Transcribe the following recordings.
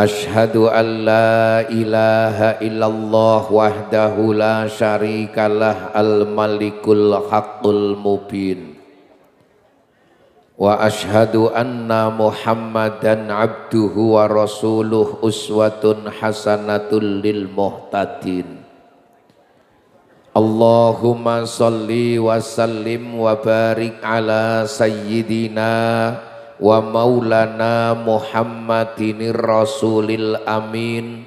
Ashadu an ilaha illallah wahdahu la syarikalah al-malikul mubin Wa ashadu anna muhammadan abduhu wa rasuluh uswatun hasanatul lil muhtadin Allahumma salli wa sallim wa barik ala sayyidina wa maulana Muhammadinir Rasulil Amin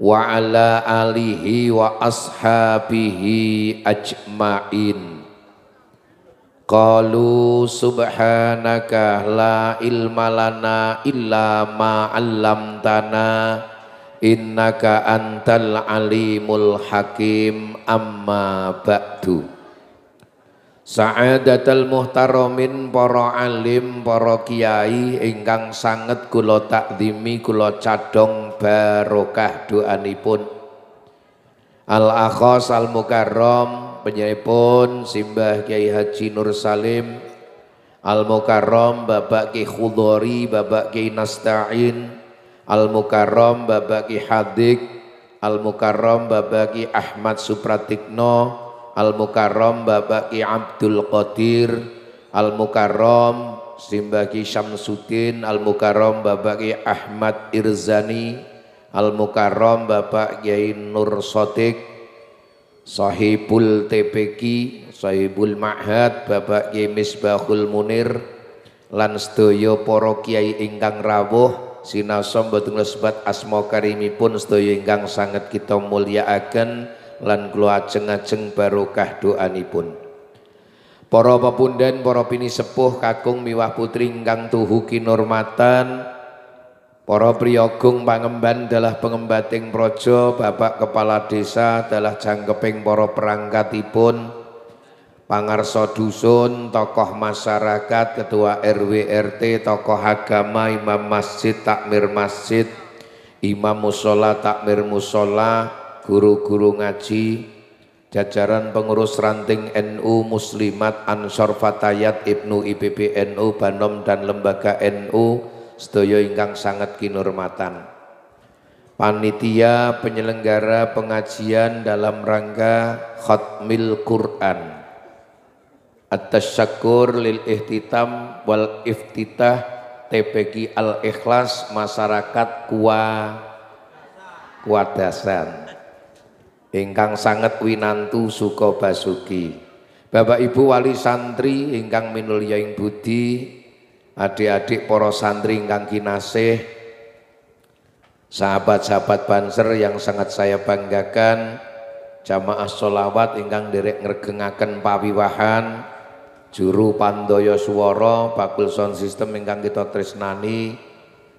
wa ala alihi wa ashabihi ajmain Qalu subhanaka la ilma lana illa ma 'allamtana innaka antal alimul hakim amma ba'du Sa'adatul muhtaromin para alim, para kiai ingkang sanget kula takdimi kula cadong barokah doanipun. Al akhos al mukarram penyaipun Simbah Kiai Haji Nur Salim Al mukarrom Bapak Ki Khudori, Bapak Ki Nasta'in Al mukarrom Bapak Ki Hadik Al mukarrom Bapak Ki Ahmad Supratikno Al Mukarram Bapak Ki Abdul Qadir Al Mukarram Simbaki Syamsuddin Al Mukarram Bapak Ki Ahmad Irzani Al Mukarram Bapak Kiai Nur Sotik Sahibul TPQ Sahibul Ma'had Bapak Kiai Misbahul Munir lan sedaya para kiai ingkang rawuh sinasa mboten pun asma karimipun sedaya ingkang sanget kita mulyakaken lan kula ajeng-ajeng barokah doanipun. Para pepunden, para sepuh kakung miwah putri ingkang tuhu kinurmatan, para priyagung pangemban dalah pengembating projo Bapak Kepala Desa dalah jangkeping para perangkatipun, pangarsa dusun, tokoh masyarakat, ketua RW RT, tokoh agama, imam masjid, takmir masjid, imam musola, takmir musola, guru-guru ngaji, jajaran pengurus ranting NU Muslimat Ansor Fatayat Ibnu IPB NU Banom dan lembaga NU sedaya ingkang sangat kinurmatan. Panitia penyelenggara pengajian dalam rangka Khatmil Quran Atas syakur lil ihtitam wal iftitah TPG al-ikhlas masyarakat kuwa kuadasan ingkang sangat winantu suka basuki Bapak Ibu wali santri ingkang minulya ing budi adik-adik para santri ingkang kinasih sahabat-sahabat banser yang sangat saya banggakan jamaah sholawat ingkang derek ngergengakan pawiwahan juru pandoyo suworo bakul sound system ingkang kita tresnani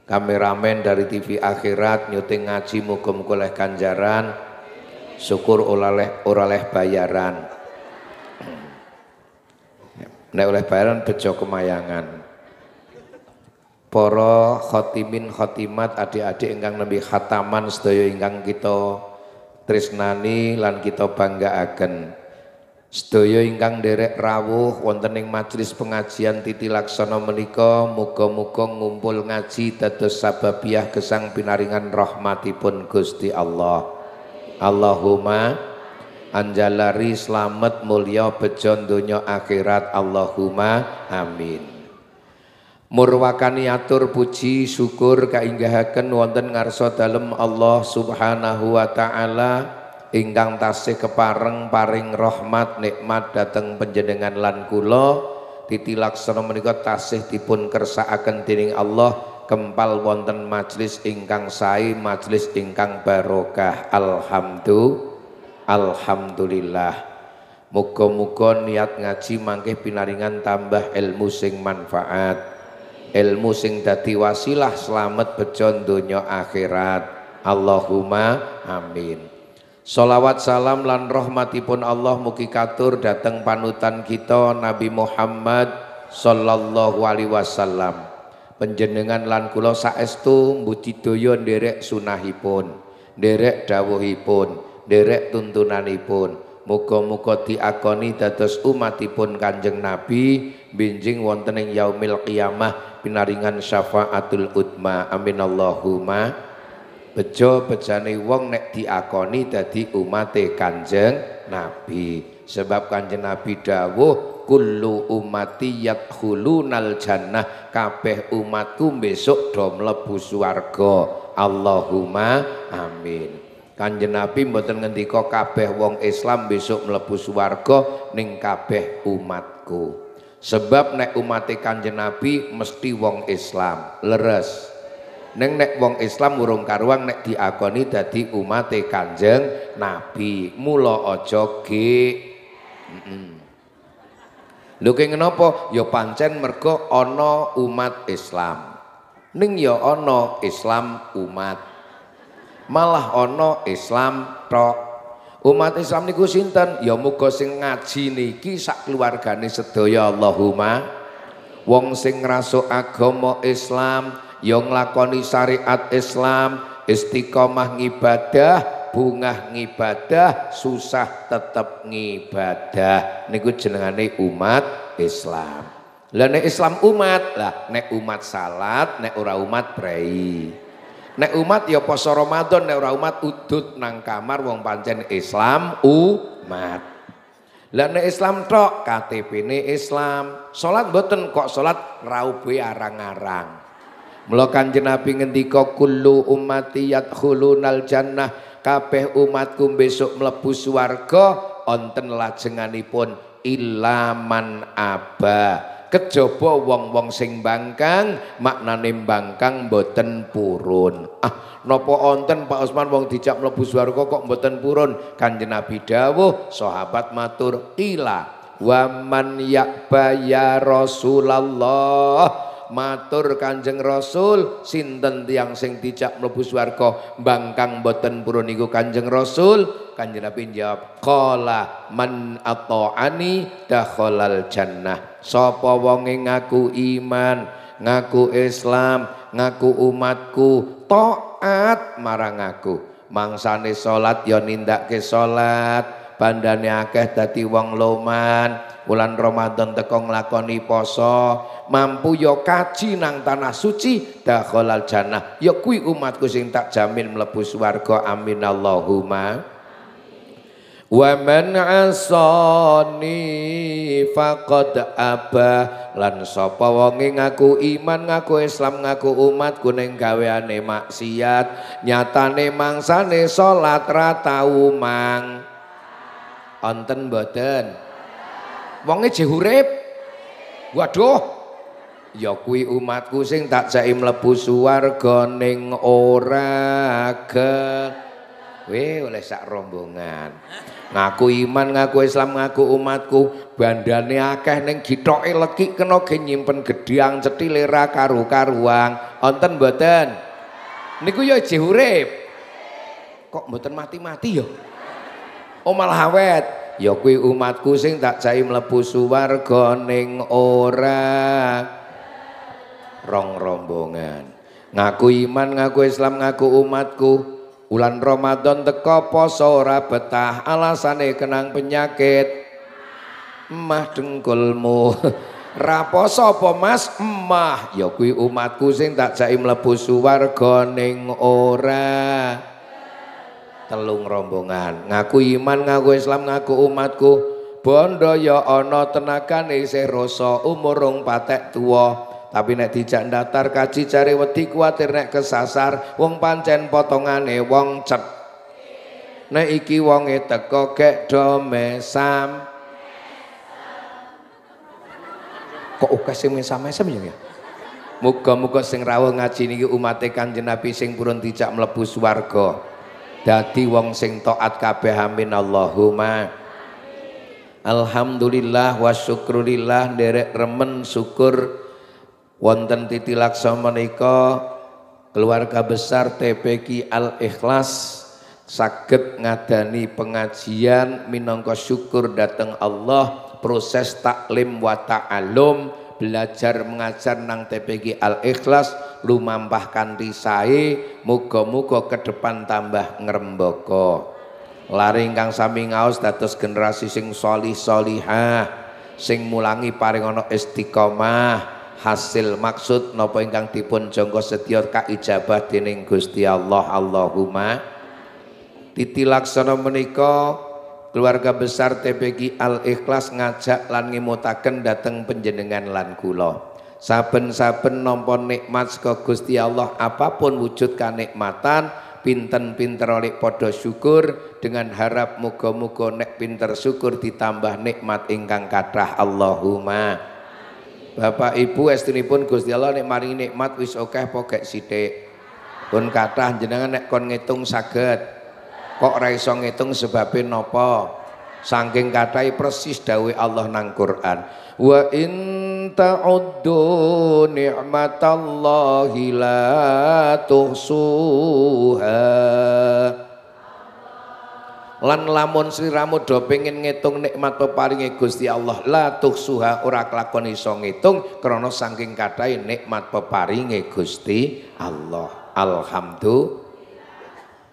kameramen dari TV akhirat nyuting ngaji mugum kuleh kanjaran syukur oleh oleh bayaran nek oleh bayaran bejo kemayangan para khotimin khotimat adik-adik ingkang nembe khataman sedaya ingkang kita tresnani lan kita banggaaken sedaya ingkang derek rawuh wonten ing majelis pengajian titi laksana menika muga-muga ngumpul ngaji dados sababiah gesang pinaringan rahmatipun Gusti Allah Allahumma anjalari selamat mulia bejo donya akhirat Allahumma amin Murwakani atur puji syukur kainggahaken wonten ngarsa dalem Allah Subhanahu wa taala ingkang tasih kepareng paring rahmat nikmat dhateng panjenengan lan kula titilaksana menika tasih dipun kersakaken dening Allah kempal wonten majelis ingkang sae majelis ingkang barokah alhamdulillah alhamdulillah muga-muga niat ngaji mangke pinaringan tambah ilmu sing manfaat ilmu sing dadi wasilah selamat bejo donya akhirat Allahumma amin Salawat salam lan rahmatipun Allah mugi katur dateng panutan kita Nabi Muhammad sallallahu alaihi wasallam. Penjenengan lan kula saestu mbudidaya nderek sunahipun, nderek dawuhipun, nderek tuntunanipun. Muga-muga diakoni dados umatipun Kanjeng Nabi binjing wonten ing yaumil qiyamah pinaringan syafaatul utma. Amin Allahumma. bejo bejane wong nek diakoni dadi umate Kanjeng Nabi sebab Kanjeng Nabi dawuh kullu ummati yadkhulunal jannah kabeh umatku besok do mlebu swarga Allahumma amin Kanjeng Nabi mboten ngendika kabeh wong Islam besok mlebu swarga ning kabeh umatku sebab nek umate Kanjeng Nabi mesti wong Islam leres Neng nek wong Islam urung karuang nek diakoni dadi umate Kanjeng Nabi. Mula aja gek. Mm -mm. Lho ki yo Ya pancen mergo ana umat Islam. Ning ya ana Islam umat. Malah ana Islam tok. Umat Islam niku sinten? Ya muga sing ngaji niki sak keluargane sedaya Allahumma. Wong sing ngrasuk agama Islam, ya nglakoni syariat Islam, istiqomah ngibadah bunga ngibadah susah tetap ngibadah niku jenengane umat Islam lah nek Islam umat lah nek umat salat nek ora umat prei nek umat ya poso Ramadan nek ora umat udut nang kamar wong pancen Islam umat lah nek Islam tok ktp ini Islam salat boten kok salat raube arang-arang Mula kanjeng Nabi ngendika kullu ummati yadkhulunal jannah kabeh umatku besok mlebu swarga onten lajenganipun ilaman aba kejaba wong-wong sing bangkang maknane bangkang boten purun ah nopo onten Pak Usman wong dijak mlebu swarga kok boten purun kanjeng Nabi dawuh sahabat matur waman wa man ya Rasulullah matur Kanjeng Rasul sinten tiang sing dijak mlebu swarga bangkang boten purun niku Kanjeng Rasul Kanjeng Nabi jawab qala man ata'ani dakhalal jannah sapa wonge ngaku iman ngaku Islam ngaku umatku taat marang aku mangsane salat ya nindakke salat bandane akeh dadi wong loman bulan Ramadan teko nglakoni poso mampu yo kaji nang tanah suci dakhalal jannah yo kuwi umatku sing tak jamin mlebu swarga amin Allahumma wa man asani faqad aba lan sapa wonge ngaku iman ngaku Islam ngaku umat kuning gaweane maksiat nyatane mangsane salat ra tau mang Anten mboten. Wonge jih urip. Waduh. Ya kuwi umatku sing tak jaki mlebu swarga ning ora ke, Weh oleh sak rombongan. Ngaku iman, ngaku Islam, ngaku umatku, bandane akeh ning githoke lekik kena ge nyimpen gedhang cethile ra karu-karuang. Onten mboten? Niku ya jih urip. Kok mboten mati-mati ya? Omal oh, hawet, ya kuwi umatku sing tak jai mlebu suwar ning ora rong rombongan ngaku iman ngaku Islam ngaku umatku bulan Ramadan teko poso ora betah alasane kenang penyakit emah dengkulmu raposo apa mas emah ya kuwi umatku sing tak jai mlebu suwar ning ora telung rombongan ngaku iman ngaku Islam ngaku umatku bondo ya ana tenagane isih rasa umur rong patek tuwa tapi nek dijak datar kaji cari wedi kuatir nek kesasar wong pancen potongane wong cet nek iki wonge teko gek do mesam kok uga sing mesam-mesam ya Muga-muga sing rawuh ngaji niki umate Kanjeng Nabi sing purun dijak mlebu swarga dadi wong sing taat kabeh amin Allahumma Alhamdulillah wa syukrulillah derek remen syukur wonten titilaksa menika keluarga besar TPQ Al Ikhlas saged ngadani pengajian minangka syukur dateng Allah proses taklim wa ta'alum belajar mengajar nang TPG Al Ikhlas lumampah kanthi sae muga-muga ke depan tambah ngrembaka lari ingkang sami ngaos dados generasi sing solih solihah sing mulangi paring ana istiqomah hasil maksud napa ingkang dipun jangka sedya kaijabah dening Gusti Allah Allahumma titilaksana menika keluarga besar TPG Al Ikhlas ngajak lan ngimutaken dateng penjenengan lan kula saben-saben nampa nikmat saka Gusti Allah apapun wujud nikmatan pinten-pinter oleh padha syukur dengan harap muga-muga nek pinter syukur ditambah nikmat ingkang kathah Allahumma Bapak Ibu estunipun Gusti Allah nek maringi nikmat wis akeh apa gek sithik pun kathah jenengan nek kon ngitung saged kok ra iso ngitung sebabe napa Sangking katai e persis dawai Allah nang Quran. Wa in ta'uddu ni'matallahi la tuhsuha. Lan lamun sliramu do pengin ngitung nikmat paringe Gusti Allah la tuhsuha ora kelakon iso ngitung krana saking katai e nikmat peparinge Gusti Allah. Alhamdulillah.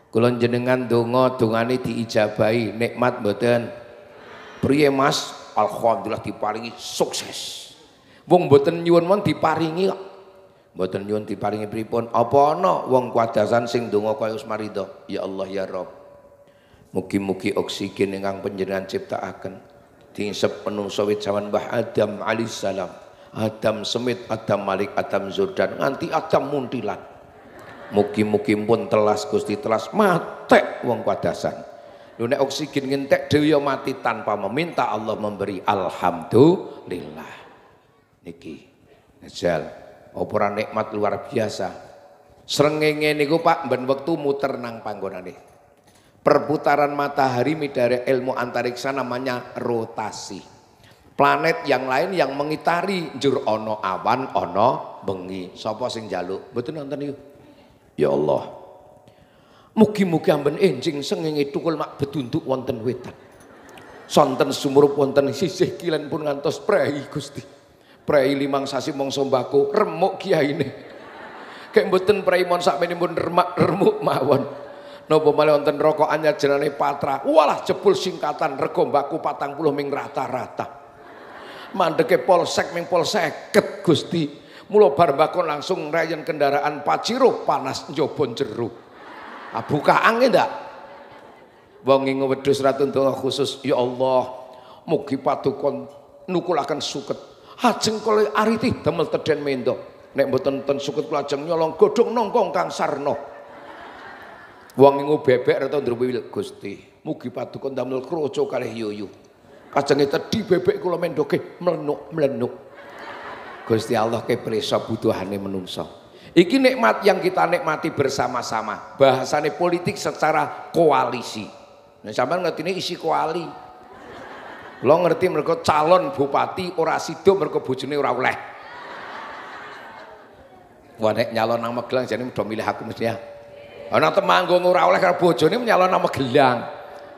Kula jenengan donga dungane diijabahi nikmat mboten Priye Mas? Alhamdulillah diparingi sukses. Wong mboten nyuwun mon diparingi kok. Mboten nyuwun diparingi pripun? Apa ana wong kuadasan sing donga kaya Usmarido? Ya Allah ya Rabb. Mugi-mugi oksigen ingkang panjenengan ciptakaken diisep penuh wit jaman Mbah Adam alaihissalam. Adam Semit, Adam Malik, Adam Zurdan, nganti Adam Muntilan. Mugi-mugi pun telas Gusti telas matek wong kuadasan. Dunia oksigen ngintek dewi ya mati tanpa meminta Allah memberi. Alhamdulillah. Niki. Najal. operan nikmat luar biasa. serengenge niku Pak ben waktu muter nang nih Perputaran matahari midare ilmu antariksa namanya rotasi planet yang lain yang mengitari jur ono awan ono bengi Sopo sing jaluk betul nonton yuk ya Allah Mugi-mugi amben enjing sengenge tukul mak betunduk wonten wetan. Sonten sumur wonten sisih kilen pun ngantos prei Gusti. Prei limang sasi mong mbako remuk ini. Kek mboten prei mon pun remak remuk mawon. Nopo male wonten anyar jenenge patra. Walah jebul singkatan rego patang puluh ming rata-rata. Mandeke polsek ming polseket Gusti. Mulo bar langsung rayen kendaraan paciro panas njobon jeruk. Ah, Bukaan angin ndak? Wong ing wedhus ra khusus ya Allah, mugi nukul nukulaken suket. Ajeng kole ariti damel teden mendo. Nek mboten ten suket kula ajeng nyolong godhong nongkong Kang Sarno. Wong ing bebek ra tundung Gusti. Mugi paduka damel kroco kalih yuyu. Kajenge tedi bebek kula mendoke melenuk-melenuk. Gusti Allah ke prisa butuhane menungso. Iki nikmat yang kita nikmati bersama-sama. Bahasane politik secara koalisi. Nah, sampean ngerti ini isi koali. Lo ngerti mereka calon bupati ora sido mereka bojone ora oleh. Wah nek nyalon nama Magelang jadi udah milih aku mesti ya. Ana temanggung ora oleh karo bojone nyalon nang Magelang.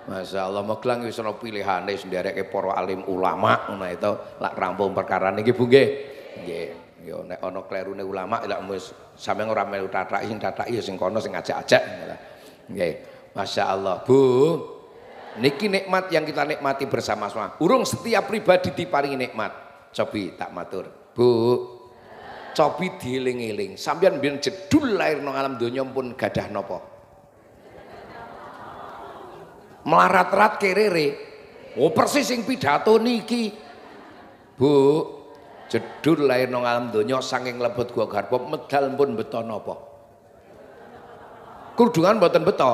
Masya Allah Magelang wis ana pilihane sendiri para alim ulama ngono itu lak rampung perkara nih gue. nggih. Nggih ya nek ana klerune ulama ya lak wis sampeyan ora melu tatak sing tatak ya sing kono sing ajak-ajak ya nggih Masya Allah Bu niki nikmat yang kita nikmati bersama-sama urung setiap pribadi diparingi nikmat cobi tak matur Bu cobi dieling-eling sampeyan biyen jedul lair nang alam donya pun gadah nopo. melarat-rat kerere oh persis sing pidato niki Bu jedul lahir nang alam donya saking lebet gua garpo medal pun beto napa? Kurdungan mboten beto.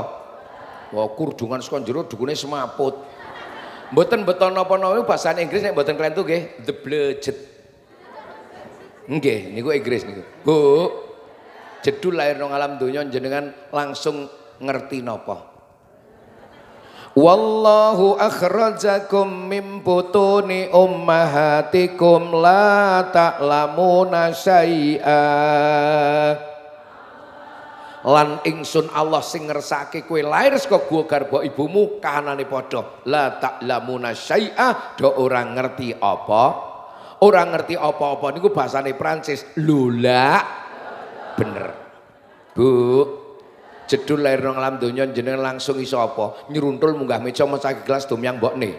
Wah, kurdungan saka jero dukune semaput. Mboten beto napa-napa bahasa Inggris nek mboten klentu nggih, the blejet. Nggih, niku Inggris niku. Bu, jedul lahir nang alam donya jenengan langsung ngerti napa? Wallahu akhrajakum min butuni ummahatikum la ta'lamuna syai'a lan ingsun Allah sing ngersake kowe lair saka gua garba ibumu kahanane padha la ta'lamuna syai'a do ora ngerti apa orang ngerti apa-apa niku bahasane Prancis lula bener Bu jedul lahir nang alam dunia jeneng langsung iso apa nyeruntul munggah meja mesake gelas dumyang mbokne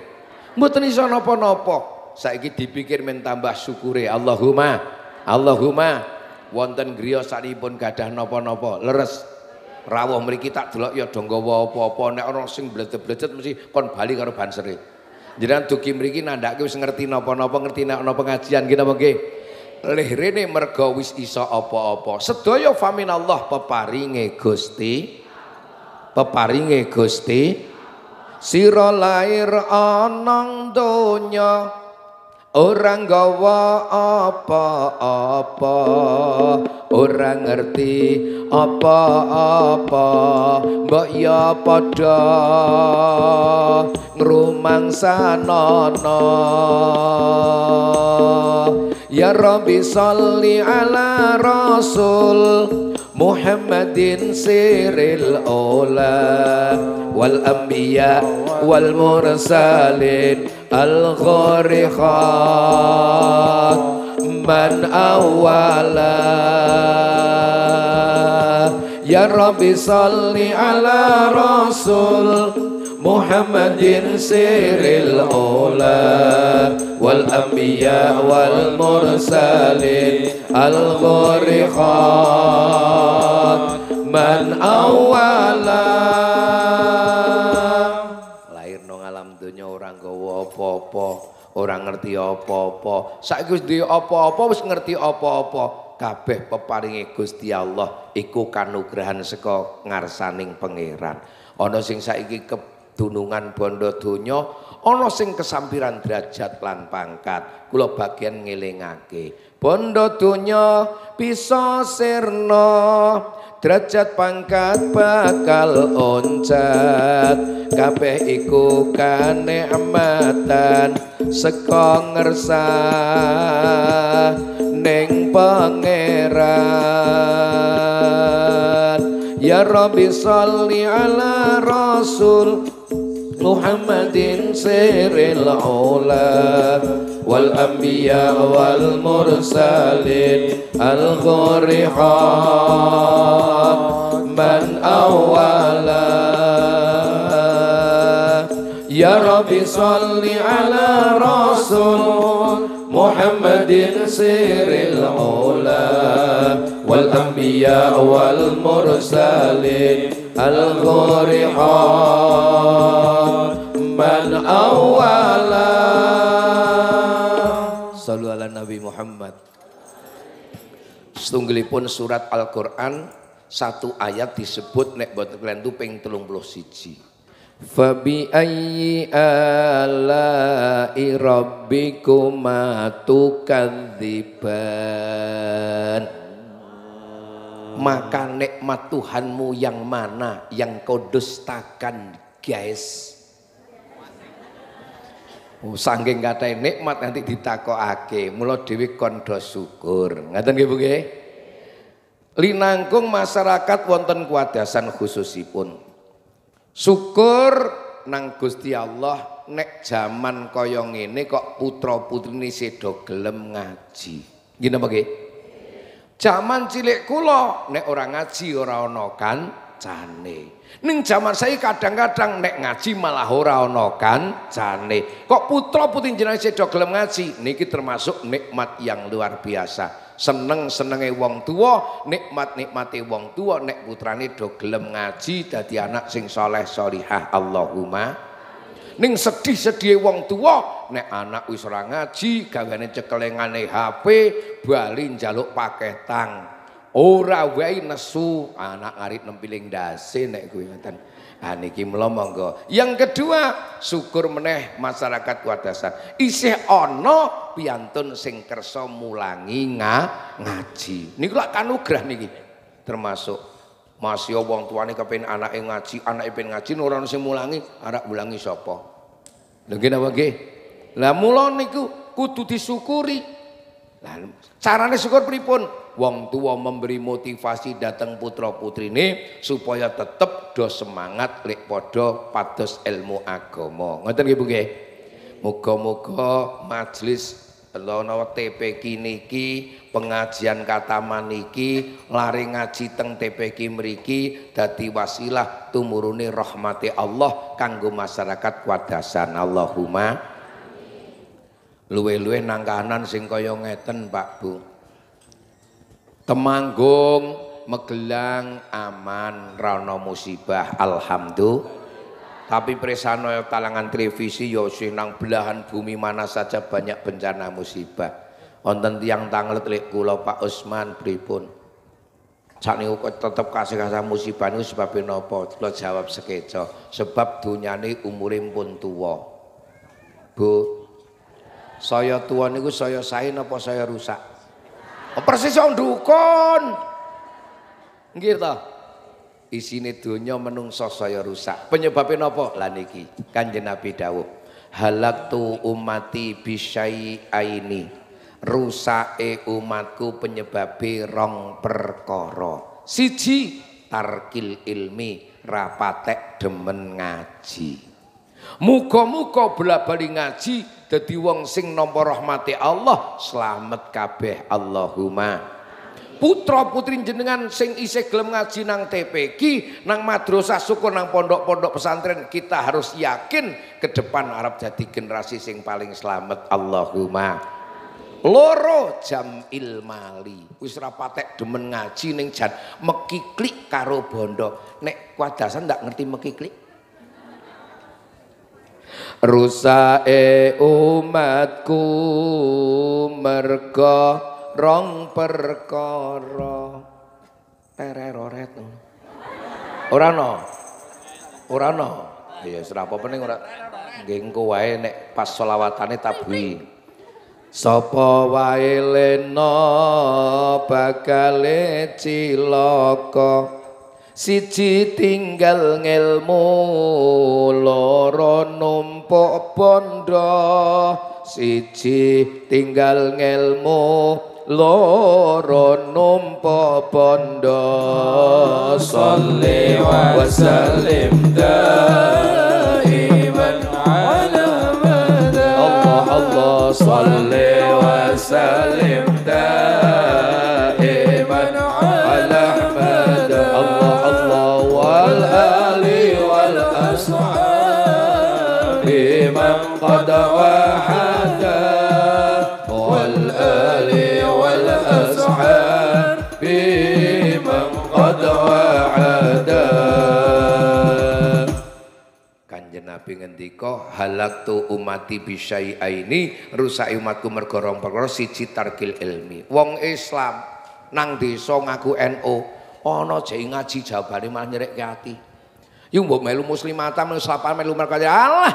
mboten iso napa-napa saiki dipikir men tambah syukure Allahumma Allahumma wonten griya sakipun gadah napa-napa leres rawuh mriki tak delok ya do nggawa apa-apa nek ana sing bledhet-bledhet mesti kon bali karo bansere jenengan dugi mriki nandake wis ngerti napa-napa ngerti nek ana pengajian nggih napa nggih lehrene merga wis isa apa-apa. Sedaya faminallah peparinge Gusti. Peparinge Gusti. Sira lair anang donya orang gawa apa-apa, orang ngerti apa-apa, mbok ya padha ngrumangsa nono. يا ربي صل على رسول محمد سير الأولى والأنبياء والمرسلين الغارقات من أولا يا ربي صل على رسول Muhammadin siril ula wal anbiya wal mursalin al ghurikhat man awala lahir nang alam dunya ora nggawa apa-apa ora ngerti apa-apa saiki wis ndi apa-apa wis ngerti apa-apa kabeh peparinge Gusti Allah iku kanugrahan saka ngarsaning pangeran ana sing saiki ke dunungan bondo dunyo ono sing kesampiran derajat lan pangkat kulo bagian ngelingake bondo dunyo bisa sirno derajat pangkat bakal oncat kabeh iku amatan sekong ngersa neng pangeran Ya Rabbi salli ala Rasul محمد سر العلا والأنبياء والمرسلين الغرحان من أولا يا رب صل على رسول محمد سير العلا والأنبياء والمرسلين الغرحان man awala Salu ala Nabi Muhammad Setunggalipun surat Al-Quran Satu ayat disebut Nek buat kalian itu ping telung puluh siji Fabi ayyi ala'i rabbikuma tukadziban maka nikmat Tuhanmu yang mana yang kau dustakan guys Oh, sangking katai nikmat nanti ditakokake, mula dewi kondo syukur. ngatain nggih gue? Linangkung masyarakat wonten kuadasan khususipun. Syukur nang Gusti Allah nek zaman koyong ini kok putra-putrine sedo gelem ngaji. Nggih napa Zaman cilik kulo nek orang ngaji orang ana cane. Ning zaman saya kadang-kadang nek ngaji malah ora ono kan jane. Kok putra putih jenenge sedo gelem ngaji niki termasuk nikmat yang luar biasa. Seneng-senenge wong tua, nikmat-nikmate wong tua nek putrane do gelem ngaji dadi anak sing soleh salihah Allahumma ning sedih-sedih wong tua nek anak wis ora ngaji gaweane cekelengane HP bali njaluk paketang Ora wae nesu anak arit nempiling dasi, nek kuwi ngoten. Ah niki mula monggo. Yang kedua, syukur meneh masyarakat kuadasan. Isih ana piantun sing kersa mulangi nga, ngaji. Niku lak kanugrah niki. Termasuk masih wong tuane kepen anake ngaji, anake pengen ngaji ora ono sing mulangi, arek mulangi sapa? Lha nggih napa nggih? Lah mula niku kudu disyukuri. Lah carane syukur pripun? wong tua memberi motivasi datang putra putri ini supaya tetap do semangat lek podo pados ilmu agomo ngerti nggih Bu moga muga majlis lono kini niki pengajian kata maniki lari ngaji teng TP mriki dati wasilah tumuruni rahmati Allah kanggo masyarakat wadasan Allahumma luwe-luwe nangkahanan kanan sing kaya ngeten Pak Bu Temanggung, Megelang aman rano musibah alhamdulillah. Tapi presanoyo ya talangan televisi yo ya nang belahan bumi mana saja banyak bencana musibah. Wonten tiang tanglet lek kula Pak Usman pripun? Sak niku tetep kasih kasih musibah niku sebab napa? Kula jawab sekeca, sebab dunia dunyane umurim pun tua, Bu, saya tua niku saya sae napa saya rusak? Oh, persis yang dukun. Nggih ta? Isine donya menungso saya rusak. Penyebabnya napa? Lah niki Kanjeng Nabi dawuh, halaktu umati bisyai aini. Rusake umatku penyebabe rong perkara. Siji tarkil ilmi rapatek demen ngaji. Muga-muga bola-bali ngaji dadi wong sing nampa rahmati Allah selamat kabeh Allahumma. Putra putri jenengan sing isih gelem ngaji nang TPQ, nang madrasah sukun nang pondok-pondok pesantren kita harus yakin ke depan Arab jadi generasi sing paling selamat Allahumma. loro jam ilmali wis patek demen ngaji ning jan mekiklik karo bondo nek kuadasan ndak ngerti mekiklik rusae umatku merga rong perkara tereroret ora no ora no ya wis rapo ora nggih engko wae nek pas selawatane tabuhi sapa wae lena bakale cilaka siji tinggal ngilmu loro numpuk bondo siji tinggal ngilmu loro numpuk bondo sallallahu wa sallim da iman ala Allah Allah sallallahu wa sallim da Nabi ngendika tu umati bisyai aini rusak umatku mergorong rong perkara siji tarkil ilmi. Wong Islam nang desa ngaku NU ana jek ngaji jawabane malah nyerekke ati. Yo mbok melu muslimata melu sapa melu merkane Allah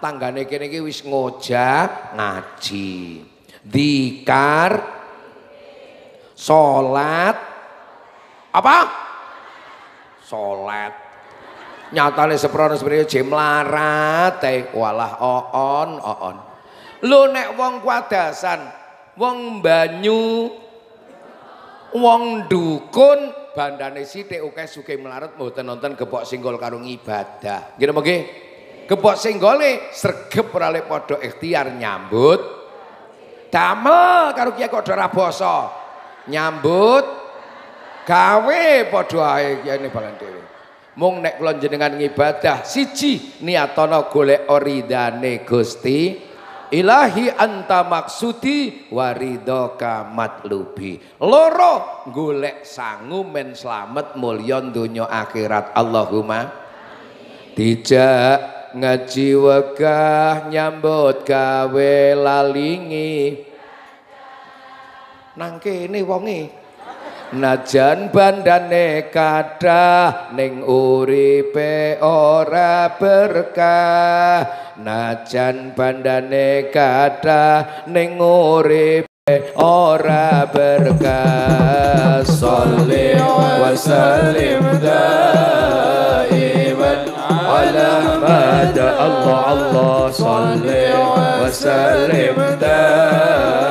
tanggane kene iki wis ngojak ngaji. Dikar salat apa? Salat nyatane seprono seprono jemlarat eh walah oon oon lu nek wong kuadasan wong banyu wong dukun bandane sithik TUK suke melarat mau nonton gepok singgol karung ibadah gini mengke gepok singgole sregep ora podo padha ikhtiar nyambut damel karung kia kok ora boso nyambut gawe podo ae ini balen dhewe mung nek kula jenengan ngibadah siji niatono golek oridane Gusti Ilahi anta maksudi waridoka matlubi. Loro golek sangu men slamet mulya donya akhirat. Allahumma dijak ngaji wegah nyambut gawe lalingi. nangke ini wongi. Najan bandane kathah ning uripe ora berkah Najan bandane kathah ning uripe ora berkah Salli wa sallim daiman ala mada Allah Allah Salli wa sallim daiman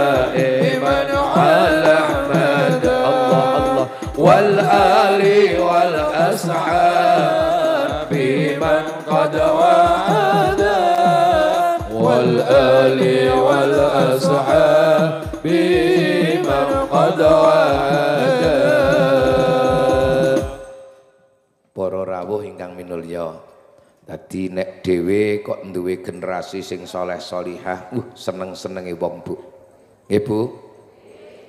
ingkang minulya. Dadi nek dhewe kok duwe generasi sing soleh solihah, uh seneng-senenge wong Bu. Nggih Bu.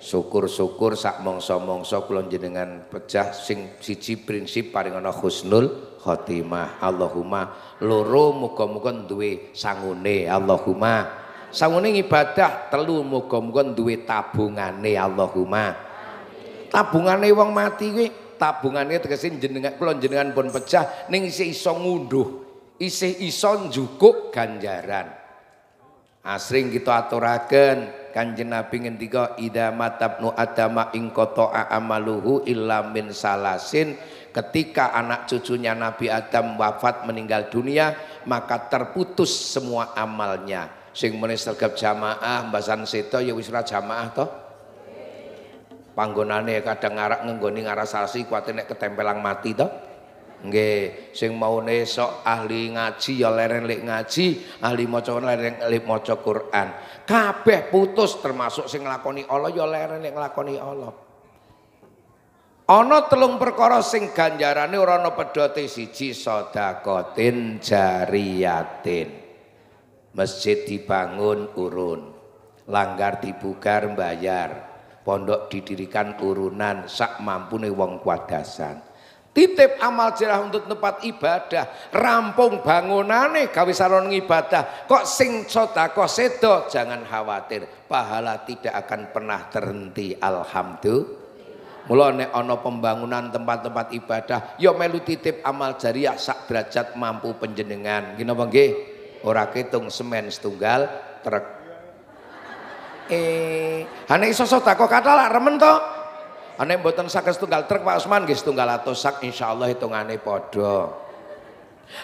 Syukur-syukur sak mangsa-mangsa kula jenengan pecah sing siji prinsip paring ana husnul khotimah. Allahumma loro muga-muga duwe sangune. Allahumma sangune ibadah telu muga-muga duwe tabungane Allahumma. Tabungane wong mati kuwi tabungannya terkesin jenengan kula jenengan pun pecah ning isih iso ngunduh, isih iso cukup ganjaran. Asring kita aturaken Kanjeng Nabi ngendika ida matabnu adama ing qata'a amaluhu illa salasin ketika anak cucunya Nabi Adam wafat meninggal dunia maka terputus semua amalnya sing sergap jamaah mbasan seto ya wis jamaah toh panggonane kadang ngarak ngenggoni ngarasasi kuatir nek ketempelang mati toh Nge, sing mau nesok ahli ngaji ya leren lek ngaji ahli maca leren lek maca Quran kabeh putus termasuk sing nglakoni Allah ya leren lek nglakoni Allah ana telung perkara sing ganjarane ora ana pedhote siji sedakotin jariyatin masjid dibangun urun langgar dibugar bayar pondok didirikan urunan sak mampune wong kuadasan titip amal jerah untuk tempat ibadah rampung bangunane gawe saron ibadah kok sing kok sedo jangan khawatir pahala tidak akan pernah terhenti alhamdulillah Mula nek pembangunan tempat-tempat ibadah, ya melu titip amal jariah sak derajat mampu penjenengan. gino bangge orang Ora ketung semen setunggal terk eh aneh iso tak kok kata lah remen to ane mboten saking setunggal truk Pak Usman nggih setunggal atus sak insyaallah hitungane padha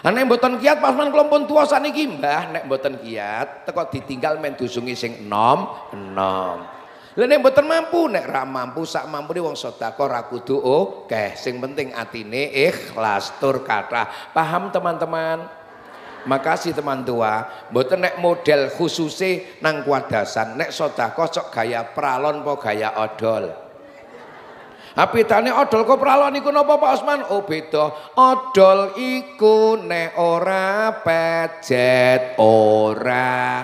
aneh buatan kiat Pak Usman kelompok tua tuwa saniki Mbah nek mboten kiat teko ditinggal men dusungi sing nom nom, Lah nek mampu, nek ra mampu sak mampune wong sedekah ra kudu oke. Sing penting atine ikhlas tur kata, Paham teman-teman? Makasih teman tua, mboten nek model khususe nang kuadasan, nek sedekah kocok gaya pralon po gaya odol. tapi tanya odol kok pralon iku nopo Pak Osman? Oh beda. Odol iku nek ora pejet ora.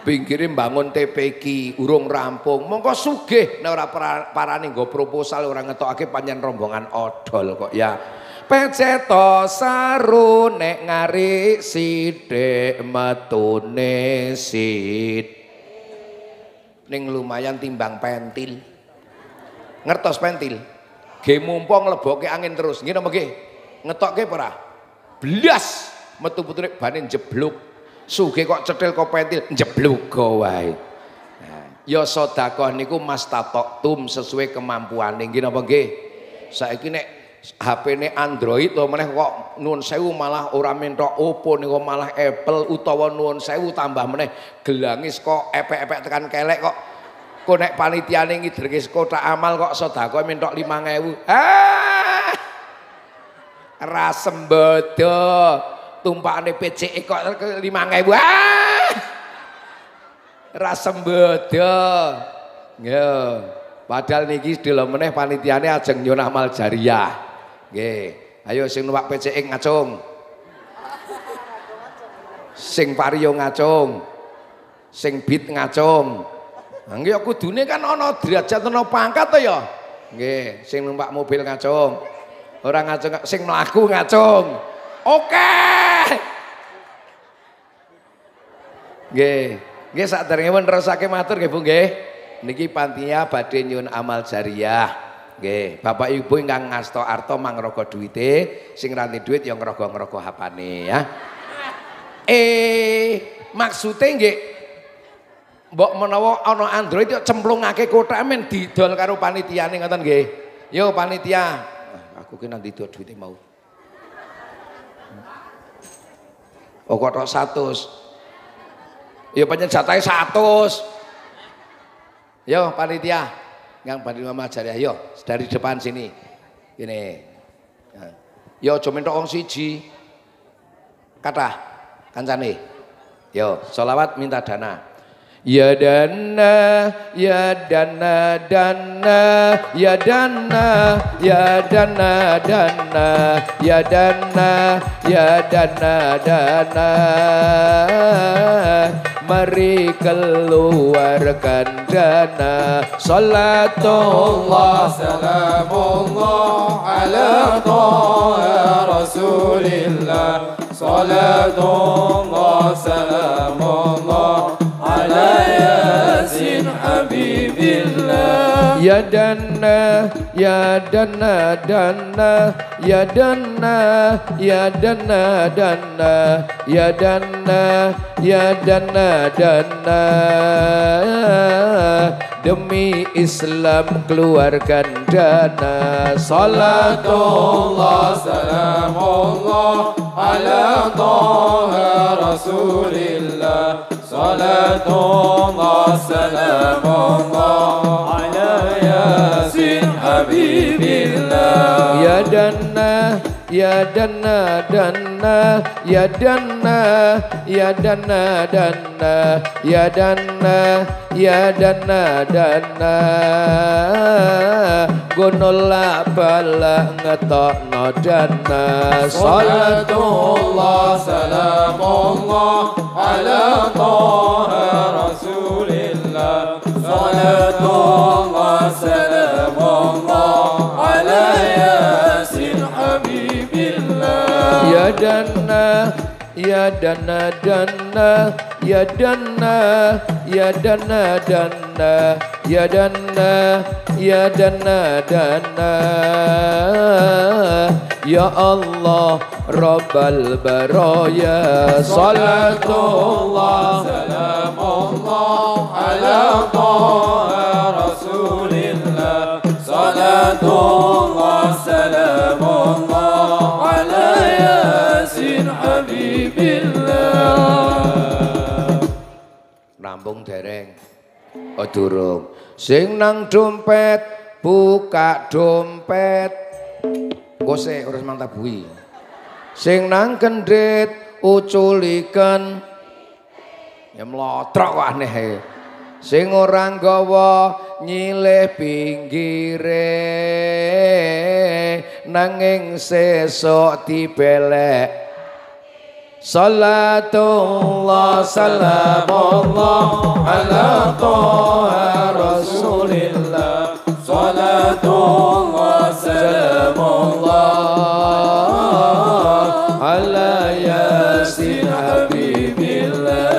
pinggirin bangun TPQ urung rampung mongko sugih nek ora parani nggo proposal ora ngetokake panjen rombongan odol kok ya peceto saru nek ngari sithik metune sid ning lumayan timbang pentil ngertos pentil ge mumpung leboke angin terus nggih napa nggih ngetokke ora blas metu putune banin jebluk suge kok cetil kok pentil jebluk go wae nah, ya sedekah niku mas tatok tum sesuai kemampuan nggih napa nggih saiki nek hp ini Android lo meneh kok nun sewu malah orang minta Oppo nih kok malah Apple utawa nun sewu tambah meneh gelangis kok epek epe tekan kelek kok kok nek panitiane kok tak amal kok minta lima ngewu, ah tumpah tumpakane PCE kok lima ngewu, ah rasembodo ya padahal niki delok meneh nih ajeng nyun amal jariah Nggih. Ayo sing numpak PCX ngacung. Sing Vario ngacung. Sing Beat ngacung. Nggih ya dunia kan ana derajat ana pangkat to ya. Nggih, sing numpak mobil ngacung. orang ngacung sing mlaku ngacung. Oke. Okay. Nggih. Nggih sak derengipun nerusake matur nggih Bu nggih. Niki pantinya badhe amal jariah. Oke, Bapak Ibu ingkang mang rokok duit duite, sing ranti duit yang rokok-rokok apa nih ya. Eh, maksudnya nggih mbok menawa ono android yuk yo cemplungake kothak men didol karo nih ngatan gue. Yo panitia, ah, aku kena nanti duit mau. Oh kotor satu, yo pancen satu. Yo panitia, yang Bandil Mama Jariah. Ya, yo, dari depan sini. Ini. Ya. Yo, cuman toong siji. Kata, kancane. Yo, solawat minta dana. Ya dana, ya dana, dana, ya dana, ya dana, dana, ya dana, ya dana, dana. Mari keluarkan dana. Salatullah, salamullah ala ta'ala Rasulillah. Salatullah, salamullah. ya dana ya dana dana ya dana ya dana dana ya dana ya dana dana demi Islam keluarkan dana salatullah salamullah ala taha rasulillah salatullah salamullah habibillah ya danna ya danna danna ya danna ya danna danna ya danna ya danna danna gunola bala ngetokno danna salatullah salamullah ala taha rasulillah salatullah dana ya dana dana ya dana ya dana dana ya dana ya dana dana ya Allah Rabbal baraya salatullah salamullah ala taha rasulillah salatullah manggung dereng adurung sing nang dompet buka dompet gose urus mantabui sing nang kendit uculikan. ya mlotrok kok aneh e. sing ora nggawa nyilih pinggire nanging sesok dibelek Salatullah salamullah ala toha rasulillah Salatullah salamullah ala yasin habibillah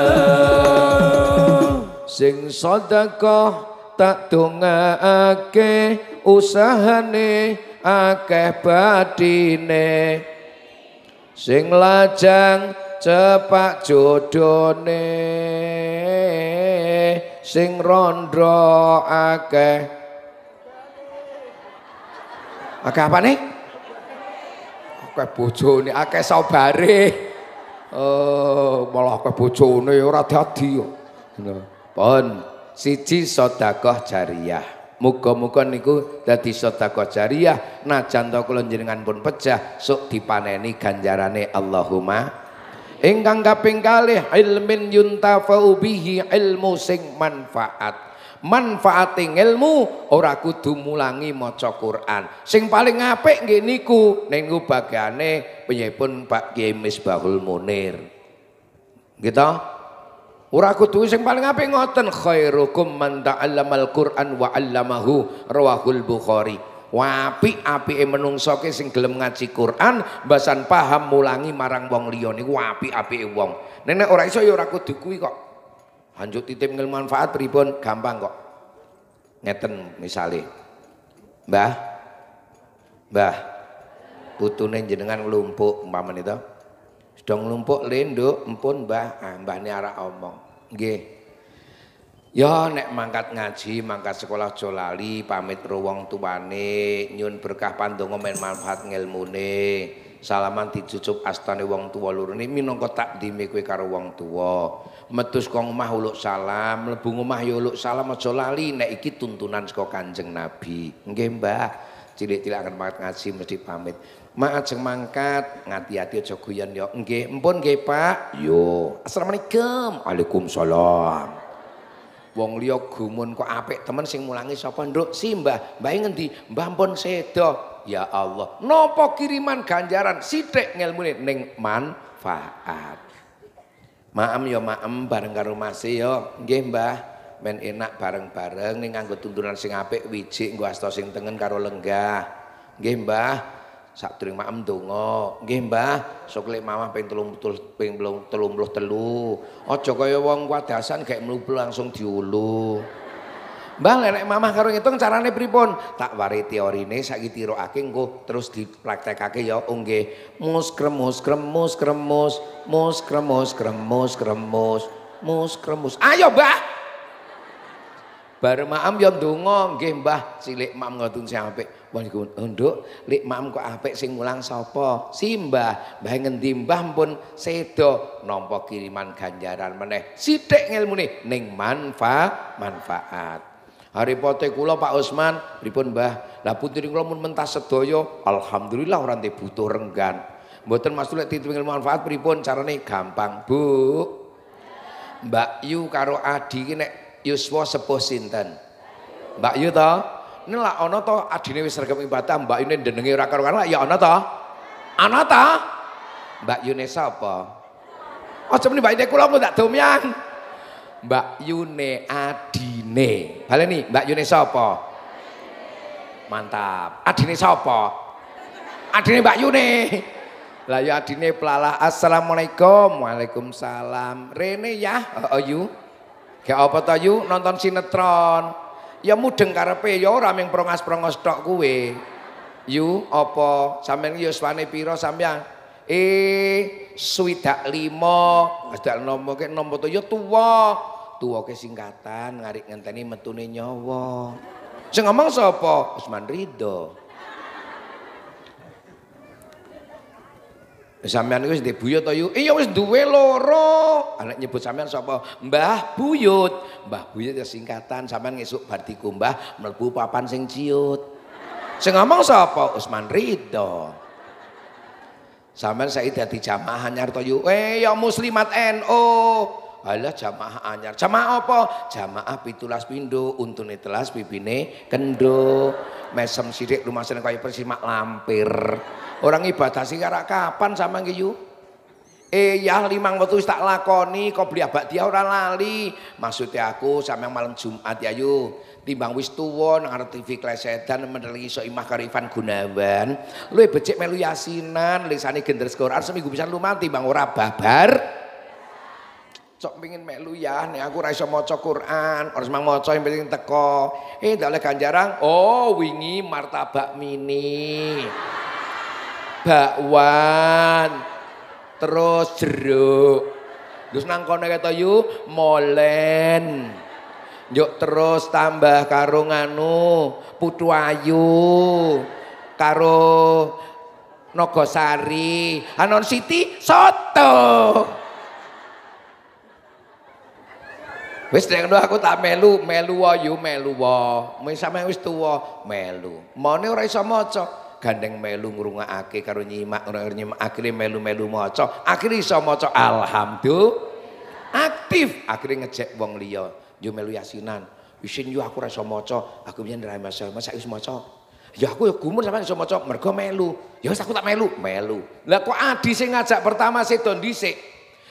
Sing sodakoh tak tunga ake usahane akeh badine ake sing lajang cepak jodone sing rondo akeh akeh apa akeh bojone akeh sabare oh malah akeh bojone ora dadi yo pun siji sedekah jariah Muga-muga niku dadi sedekah jariah najan to kula jenengan pun pecah sok dipaneni ganjarane Allahumma ingkang kaping kalih ilmin yuntafa'u bihi ilmu sing manfaat manfaating ilmu ora kudu mulangi maca Quran. Sing paling apik nggih niku niku bagiane penyipun Pak Kiai Misbahul Munir. Gitu? Ora kudu yang paling apik ngoten khairukum man ta'allamal Qur'an wa 'allamahu rawahul Bukhari. Wapi api menungso soki sing gelem ngaji Quran, basan paham mulangi marang wong liya wapi api apike wong. Nenek ora iso ya ora kudu kuwi kok. Hanjut titip ngel manfaat pripun gampang kok. Ngeten misale. Mbah. Mbah. Putune jenengan lumpuk umpamane itu dong lumpuk lendo empun mbah ah, mbah ini arah omong nggih yo ya, nek mangkat ngaji mangkat sekolah jolali pamit ruwong tuane nyun berkah pandonga men manfaat ngilmune salaman dicucup astane wong tuwa lurune minangka takdime kowe karo wong tuwa metus kong omah uluk salam mlebu omah ya uluk salam aja lali nek iki tuntunan saka Kanjeng Nabi nggih Mbah cilik-cilik akan ngaji mesti pamit Mak ajeng mangkat, ngati hati aja guyon yo. Ya. Nggih, empun nggih Pak. Yo. Assalamualaikum. Waalaikumsalam. Wong liya gumun kok apik temen sing mulangi sapa nduk? simbah, Mbah. Mbah ngendi? Mbah empun sedo. Ya Allah. Nopo kiriman ganjaran sithik ngelmune ning manfaat. Maem yo ya maem bareng karo Mas e yo. Ya. Nggih Mbah. Men enak bareng-bareng ning nganggo tuntunan sing apik wijik nggo asta sing tengen karo lenggah. Nggih Mbah sak durung maem donga. Nggih Mbah, sok lek mamah ping 30 ping 33. Aja kaya wong wadasan gak mlebu langsung diulu. Mbah lek mamah karo ngitung carane pripun? Tak wari teorine saiki tirokake engko terus dipraktekake ya oh nggih. Mus kremus kremus kremus mus kremus kremus kremus mus kremus. Ayo Mbah, baru maam ya ndonga nggih Mbah, cilik maam ngoten sing apik. Wong nduk, lik maam kok apik sing mulang sapa? Si Mbah. ngendi Mbah pun sedo nampa kiriman ganjaran meneh. Sithik ngilmune ning manfa manfaat. Hari pote kula Pak Usman, pripun Mbah? Lah putri kula mun mentas sedaya, alhamdulillah ora butuh renggan. Mboten Mas Tulek titwing manfaat pripun carane gampang, Bu. Mbak Yu karo Adi ki nek yuswa sepuh sinten Mbak Yu to ini lah ono to adine wis regem Mbak Yu ndenenge ora karo lah ya ono to ono to Mbak Yu ne sapa Aja muni Mbak Yu kula mung tak domyang Mbak Yune adine baleni Mbak Yune sapa mantap adine sapa adine Mbak Yune lah ya adine pelala assalamualaikum waalaikumsalam Rene ya oh, oh you Gak apa tayu nonton sinetron. Ya mudeng karepe ya ora ming prongos-prongos tok kuwe. Yu apa sampean ya swane pira sampean? Eh swidak lima, sedak nomo ke nomo tujuh ya tua ke singkatan ngarik ngenteni metune nyawa. Sing ngomong sapa? Usman Ridho. Sampean wis ndek buyut to yu? Iya wis duwe loro. Anak ah, nyebut sampean sapa? Mbah Buyut. Mbah Buyut ya singkatan sampean ngesuk bar dikumbah mlebu papan sing ciut. Sing ngomong sapa? Usman Ridho. Sampean saiki dadi jamaah anyar to yu? Eh ya muslimat NU. NO. Alah jamaah anyar. Jamaah apa? Jamaah pitulas pindo, untune telas bibine kendo. Mesem sidik rumah seneng kaya persimak lampir. Orang ibadah sih kara kapan sama ngiyu? Eh ya limang waktu tak lakoni kau beli abak dia orang lali. Maksudnya aku sama yang malam Jumat ya yuk. Timbang wis tuwon, nang arep TV klesedan menelingi iso Imah Karifan Gunawan. Luwe becek melu yasinan, lisane genderes Quran seminggu bisa mati bang ora babar. Sok pingin melu ya, nih aku ra iso maca Quran, harus mang cok yang penting teko. Eh ndak oleh ganjaran. Oh, wingi martabak mini. Bakwan. Terus jeruk. Terus nang kono kata yu molen. Yuk terus tambah karo nganu putu ayu. Karo Nogosari, Anon City, Soto. Wis nek aku tak melu, melu yu melu wa. Wis sampean wis tuwa, melu. Mone ora iso maca. Gandeng melu ngrungokake karo nyimak ora nyimak akhire melu-melu maca. Akhire iso maca alhamdulillah. Aktif akhire ngejek wong liya. Yo melu yasinan. Isin yo aku ora iso maca, aku yen ora iso maca, wis maca. Ya aku ya gumun sampean iso maca mergo melu. Ya wis aku tak melu, melu. Lah kok Adi sing ngajak pertama sedo dhisik.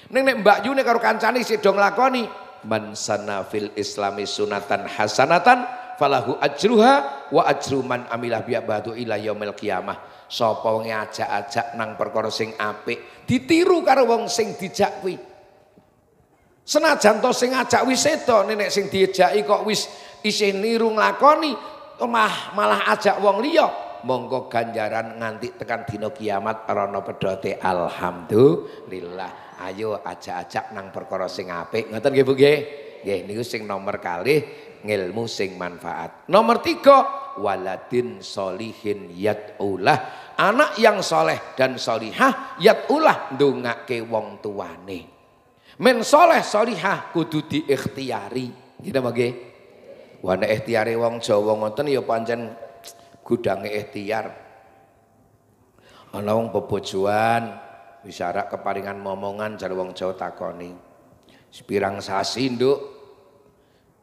Ning nek Mbak nek karo kancane sedo nglakoni, man sana fil islami sunatan hasanatan falahu ajruha wa ajru man amilah biya badu ila yaumil qiyamah sapa wong ajak-ajak nang perkara sing apik ditiru karo wong sing dijak kuwi senajan to sing ajak wis sedo nenek sing diejaki kok wis isih niru nglakoni mah malah ajak wong liya monggo ganjaran nganti tekan dino kiamat rono pedote alhamdulillah ayo ajak-ajak nang perkara sing apik. Ngoten nggih Bu nggih? Nggih niku sing nomor kali ngilmu sing manfaat. Nomor tiga waladin solihin yat'ulah. Anak yang soleh dan solihah yat'ulah ke wong tuane. Men soleh solihah kudu diikhtiari. Kita gitu, bagi. Wana ikhtiari wong Jawa ngoten ya pancen gudange ikhtiar. Ana wong bebojoan bicara keparingan momongan jar wong Jawa takoni. Sepirang sasi nduk?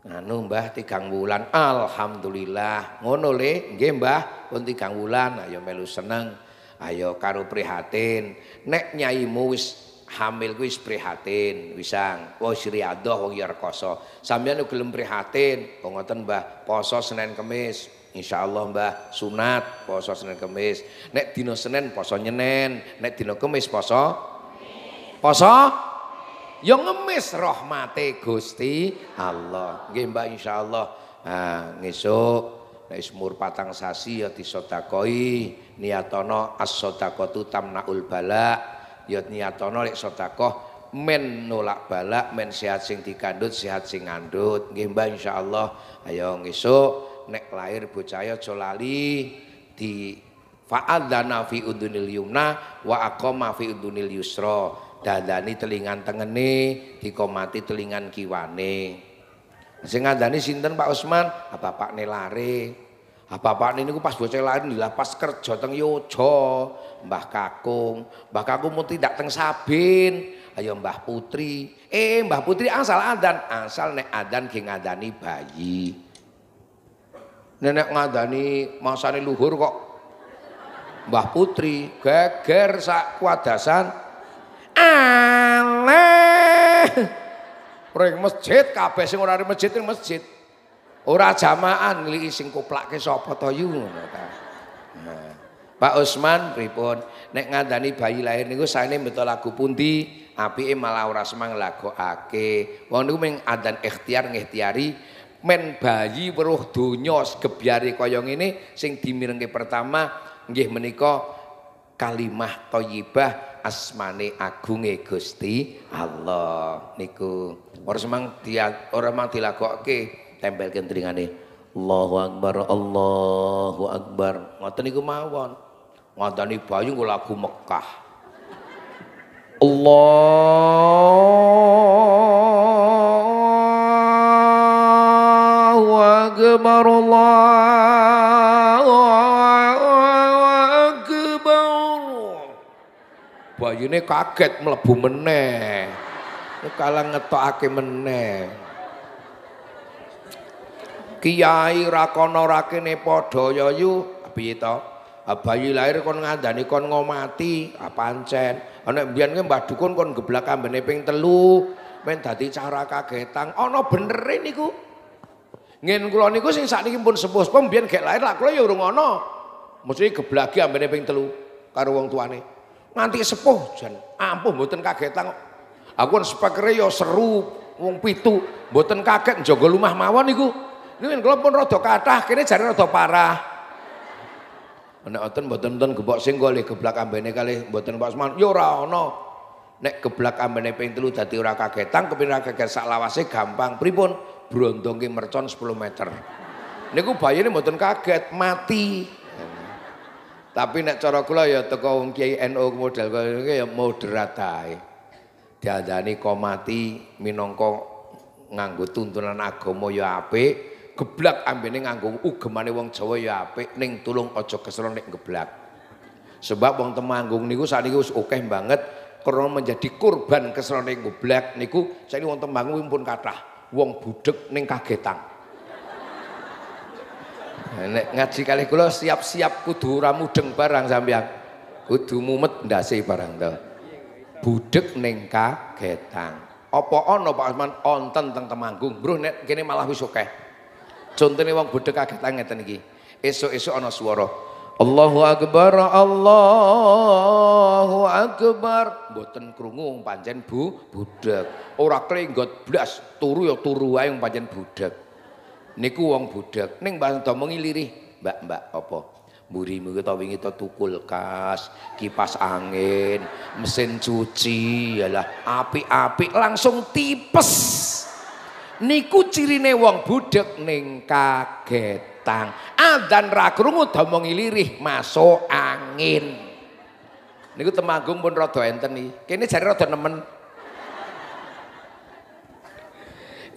nganu Mbah tigang wulan. Alhamdulillah. Ngono le, nggih Mbah, pun tigang wulan ayo melu seneng. Ayo karo prihatin. Nek nyaimu wis hamil kuwi wis prihatin, wisang. Wong riadoh wong yarkoso. Sampeyan gelem prihatin. Kok ngoten Mbah, poso Senin Kemis. Insya Allah mbah sunat poso Senin Kemis. Nek dino Senin poso nyenen, nek dino Kemis poso poso Yo ya ngemis rahmate Gusti Allah. Nggih mbah Insya Allah nah, ngesuk nek semur patang sasi ya disedakoi niatono as-sadaqatu tamnaul bala ya niatono lek koh, men nolak bala, men sehat sing dikandut sehat sing ngandut nggih insyaallah ayo ngesuk nek lahir bocaya aja lali di fa'adzana fi udunil yumna wa akoma fi udunil yusra dadani telingan tengene dikomati telingan kiwane sing dani sinten Pak Usman ah, apa Pak Nelare apa ah, Pak ini pas bocah lahir di lapas kerja teng Yojo Mbah Kakung Mbah Kakung mau tidak teng Sabin ayo ah, ya Mbah Putri eh Mbah Putri asal adan asal nek adan ki ngadani bayi nenek ngadani masane luhur kok Mbah Putri geger sak kuadasan aneh ring masjid kabeh sing ora ning masjid ning masjid ora jamaan li sing koplake sapa to yu ngono ta nah, Pak Usman pripun nek ngandani bayi lahir niku saene metu lagu pundi apike malah ora semang lagokake wong niku mung adan ikhtiar ngihtiari men bayi weruh donya gebyare kaya ngene sing dimirengke pertama nggih menika kalimah thayyibah asmane agunge Gusti Allah niku ora semang dia ora mang dilagokke tempelke dringane Allahu akbar Allahu akbar ngoten niku mawon ngonteni bayu lagu Mekah Allah Allahu akbar. Bayine kaget mlebu meneh. Kala ngetokake meneh. Kiai rakono rakene padha ya yu piye to? lahir kon ngandani kon ngomati apancen ana mbiyen ki Mbah Dukun kon geblak ambene ping telu men dadi cara kagetan ana benere niku Ngen kula niku sing sakniki pun sepuh sepuh mbiyen gek lahir lah kula ya urung ana. Mesti geblagi ambene ping telu karo wong tuane. Nganti sepuh jan ampuh mboten kagetan kok. Aku kan pakai ya seru wong pitu mboten kaget njogo lumah mawon niku. Niku kula pun rada kathah kene jare rada parah. Nek wonten mboten wonten gebok sing kali geblak ambene kali mboten Pak Usman. Ya ora ana. Nek geblak ambene ping telu dadi ora kagetan, tang, ora kaget sak lawase gampang. Pripun? brondonge mercon 10 meter. ini bayi ini mboten kaget, mati. Tapi nek cara kula ya teko wong Kiai NU model kaya ya moderat ae. Diandani kok mati minangka nganggo tuntunan agama ya apik, geblak ambene nganggo ugemane wong Jawa ya apik, ning tulung aja kesel nek geblak. Sebab wong Temanggung niku saniki wis akeh banget karena menjadi korban kesel ning geblak niku saiki wong Temanggung pun kathah wong budek ning kagetan. Nah, nek ngaji kali kula siap-siap kudu ora mudeng barang sampean. Kudu mumet ndase barang to. Budek ning kagetan. Apa ana Pak Asman onten teng Temanggung? Bro nek kene malah wis akeh. Contone wong budek kagetan ngeten iki. Esuk-esuk ana swara. Allahu Akbar, Allahu Akbar. Mboten krungu pancen bu budek. Ora klenggot blas, turu ya turu ae pancen budak. Niku wong budak, Ning Mbak Ndomo ngilirih, Mbak-mbak apa? Mburimu kita wingi to tukul kas, kipas angin, mesin cuci, yalah apik-apik langsung tipes. Niku cirine wong budak, ning kaget datang. Adzan rakrungu krungu dama ngilirih masuk angin. Niku Temanggung pun rada enten iki. Kene jare rada nemen.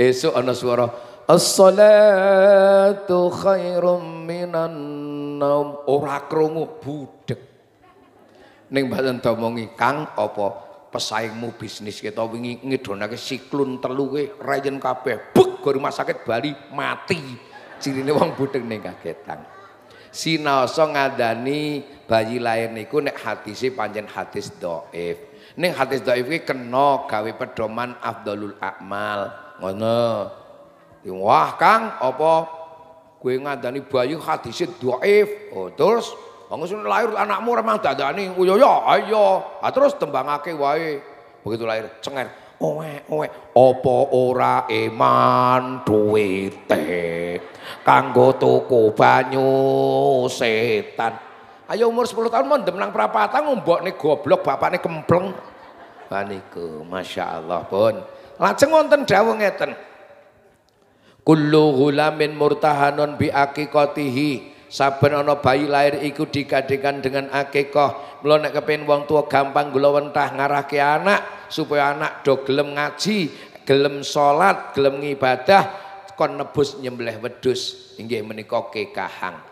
Esuk ana suara As-salatu khairum minan naum. Ora krungu budek. Ning mboten domongi Kang apa pesaingmu bisnis kita wingi ngidonake siklun telu kowe rayen kabeh bek rumah sakit Bali mati Cirine wong budeng ning kagetan. Sinaosa ngandani bayi lahir niku nek si panjen hadis doif. Ning hadis doif ini kena gawe pedoman Abdulul akmal. Ngono. Wah, Kang, apa kowe ngandani bayi si doif. Oh, terus Wong lahir anakmu remang dadani iya, yo, iya, ayo. Iya. Ah terus tembangake wae. Begitu lahir cenger Owe, owe, opo ora iman duwite kanggo tuku banyu setan ayo umur 10 tahun mendem nang prapatan ngombokne goblok bapakne kempleng ha niku masyaallah pun lajeng wonten dawuh ngeten kullu hulamin murtahanun bi aqiqatihi saben ana bayi lahir iku digadikan dengan akikah belum nek kepengin wong tua gampang ngarah ngarahke anak supaya anak do gelem ngaji gelem salat gelem ngibadah kon nebus nyembelih wedhus inggih menika kekahang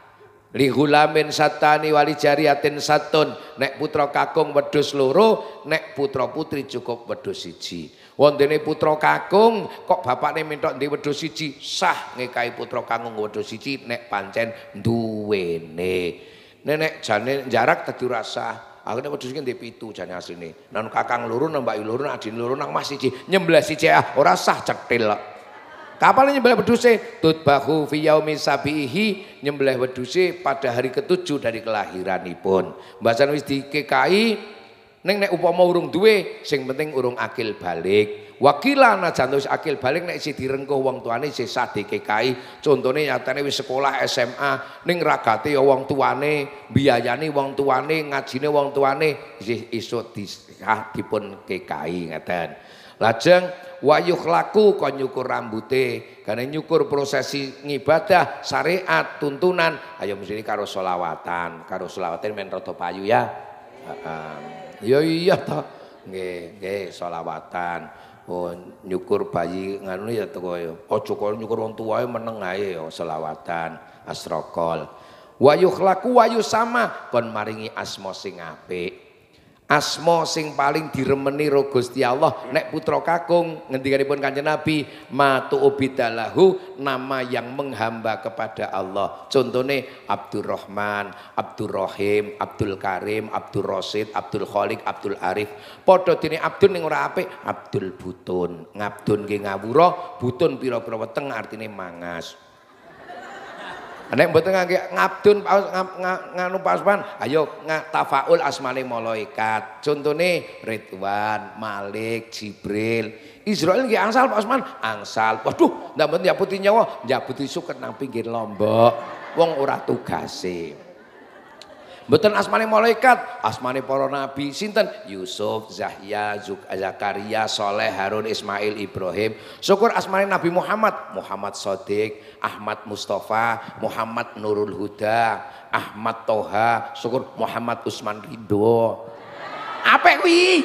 lihulamin satani wali jariatin satun nek putra kakung wedhus loro nek putra putri cukup wedhus siji Wondene putra kakung kok bapakne mintok duwe wedhus siji, sah ngekahi putra kakung wedhus siji nek pancen duwene. Nenek jane jarak tadi rasa. Akhirnya wedhus iki ndek pitu jane asline. Nang kakang loro nang mbak loro nang adin loro nang mas siji, nyembelah siji ah ora sah cetil kok. Kapan nyembelih wedhuse? bahu fi yaumi sabihi nyembelih wedhuse pada hari ketujuh dari kelahiranipun. Mbasan wis dikekai neng nek upama urung duwe, sing penting urung akil balik. Wakilana jantus akil balik nek si direngkuh wong tuane si sah KKI. Contohnya nyatane wis sekolah SMA, neng ragate ya wong tuane, biayane wong tuane, ngajine wong tuane, isi iso disah dipun KKI ngeten. Lajeng wayuh laku kon nyukur rambute, karena nyukur prosesi ngibadah, syariat, tuntunan, ayo mesti karo solawatan, karo solawatan men payu ya. Ya iya ta, Nggih, nggih selawatan. Oh, nyukur bayi nganu ya teko koyo, ya. Aja kok nyukur wong tuwae ya, meneng ae ya selawatan, asrokol. Wayuh laku wayu sama kon maringi asma sing apik. Asmo sing paling diremeni ro Gusti Allah ya. nek putra kakung ngendikanipun Kanjeng Nabi matu ubidalahu nama yang menghamba kepada Allah contohnya Abdurrahman Abdurrahim Abdul Karim Abdul Rosid Abdul Khalik Abdul Arif padha dene Abdul ning ora apik Abdul Butun ngabdun ki ngawura butun pira-pira weteng artine mangas Nek mboten ngangge ngabdun nganu pasman, ayo tafaul asmane malaikat. Contone Ridwan, Malik, Jibril. Israel nggih angsal Pak Usman, angsal. Waduh, ndak mboten nyaputi nyawa, nyaputi suket nang pinggir lombok. Wong ora tugase. Betul asmani malaikat, asmani para nabi, sinten? Yusuf, Zahya, Zuk, Zakaria, Soleh, Harun, Ismail, Ibrahim. Syukur asmani Nabi Muhammad, Muhammad Sodik, Ahmad Mustafa, Muhammad Nurul Huda, Ahmad Toha, syukur Muhammad Usman Ridho. Apa kuwi?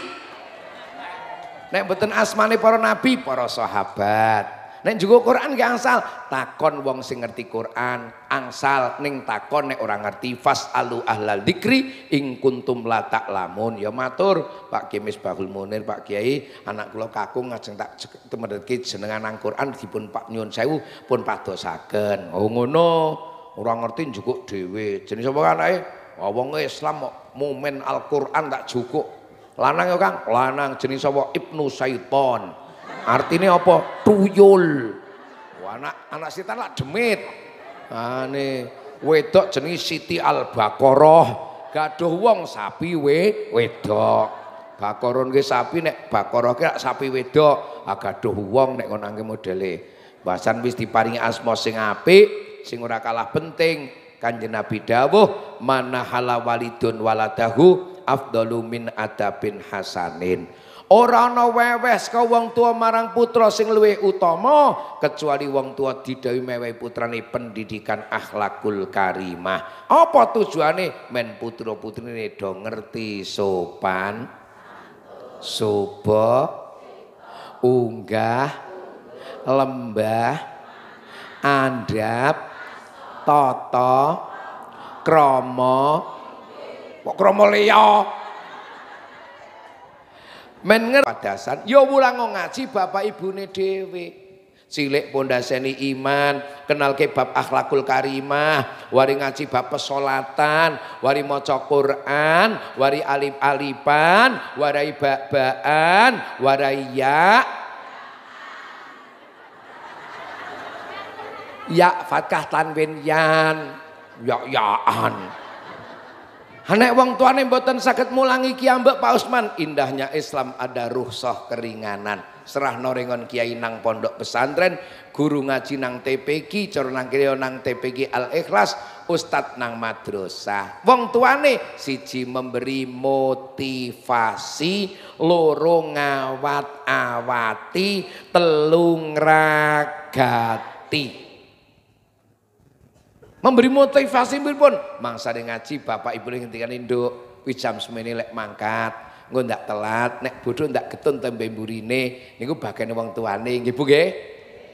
Nek beten asmani para nabi, para sahabat, Nek juga Quran gak angsal, takon wong sing ngerti Quran, angsal ning takon nek orang ngerti alu ahlal dikri ing kuntum la taklamun. Ya matur Pak Kiai Misbahul Munir, Pak Kiai, anak kula kakung ngajeng tak temeriki jenengan ang Quran dipun Pak nyun sewu pun padosaken. Oh ngono, Orang ngerti njukuk dhewe. Jenenge sapa anake? Oh, wong Islam kok mumen Al-Qur'an tak cukup. Lanang ya Kang, lanang jenis apa Ibnu Saiton. Artinya apa? Tuyul. Wah, anak anak setan lah demit. Ane ah, wedok jenis Siti Al Baqarah. Gaduh wong sapi we wedok. Baqarah nggih sapi nek Baqarah ki sapi wedok. agak ah, gaduh wong nek ngono nggih modele. Basan wis diparingi asma sing apik, sing ora kalah penting. Kanjeng Nabi dawuh, "Mana halawalidun waladahu afdalu min adabin hasanin." Orang no wewe kau wong tua marang putra sing luwe utama kecuali wong tua didhawuhi mewe putrane pendidikan akhlakul karimah. Apa tujuane? Men putra-putrine do ngerti sopan, subo unggah, lembah, andap, toto, kromo, kok kromo liyo? Men ngerti padasan, yo mulang ngaji bapak ne dhewe. Cilik pondaseni iman, kenal ke bab akhlakul karimah, wari ngaji bab pesolatan, wari maca Quran, wari alif alipan, warai bak-bakan, warai ya. Ya fatkah tanwin yan, ya yaan. Hanek wong tuane mboten sakit mulangi kiambek Pak Usman, indahnya Islam ada ruhsoh keringanan. Serah norengon kiai nang pondok pesantren, guru ngaji nang TPG, cor nang kiai nang TPG Al Ikhlas, ustad nang madrasah. Wong tuane siji memberi motivasi, loro ngawat-awati, Telung ragati. Memberi motivasi pun. Mangsa ngaji bapak ibu ngintikan induk. Kuwi jam semene lek mangkat. Engko ndak telat, nek bodoh ndak getun tembe mburine. Niku bagene wong tuane nggih Bu nggih.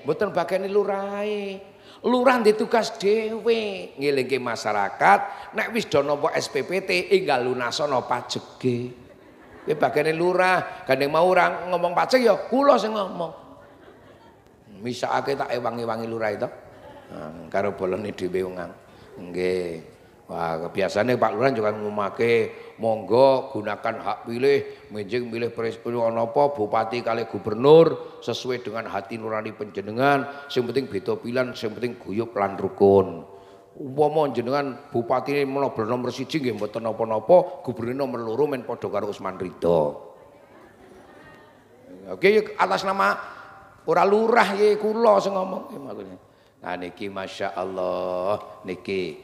Mboten bagene lurahe. Lurah di tugas dhewe ngelingke masyarakat, nek wis do nampa SPPT enggal lunasana pajeke. Kuwi bagene lurah, gandeng mau orang ngomong pajak ya kula sing ngomong. misalnya tak ewangi-wangi lurah itu. Hmm, karo bolone dhewe ungang. Nggih. Wah, kebiasaannya Pak Lurah juga ngumake monggo gunakan hak pilih, menjing milih presiden ana apa bupati kali gubernur sesuai dengan hati nurani penjenengan, sing penting beda pilihan, sing penting guyub lan rukun. Umpama jenengan bupati ini menobel nomor siji nggih mboten napa-napa, gubernur nomor loro men padha karo Usman Rido. Oke, ya, atas nama ora lurah ya kula sing ngomong ya, maksudnya. Nah niki masya Allah niki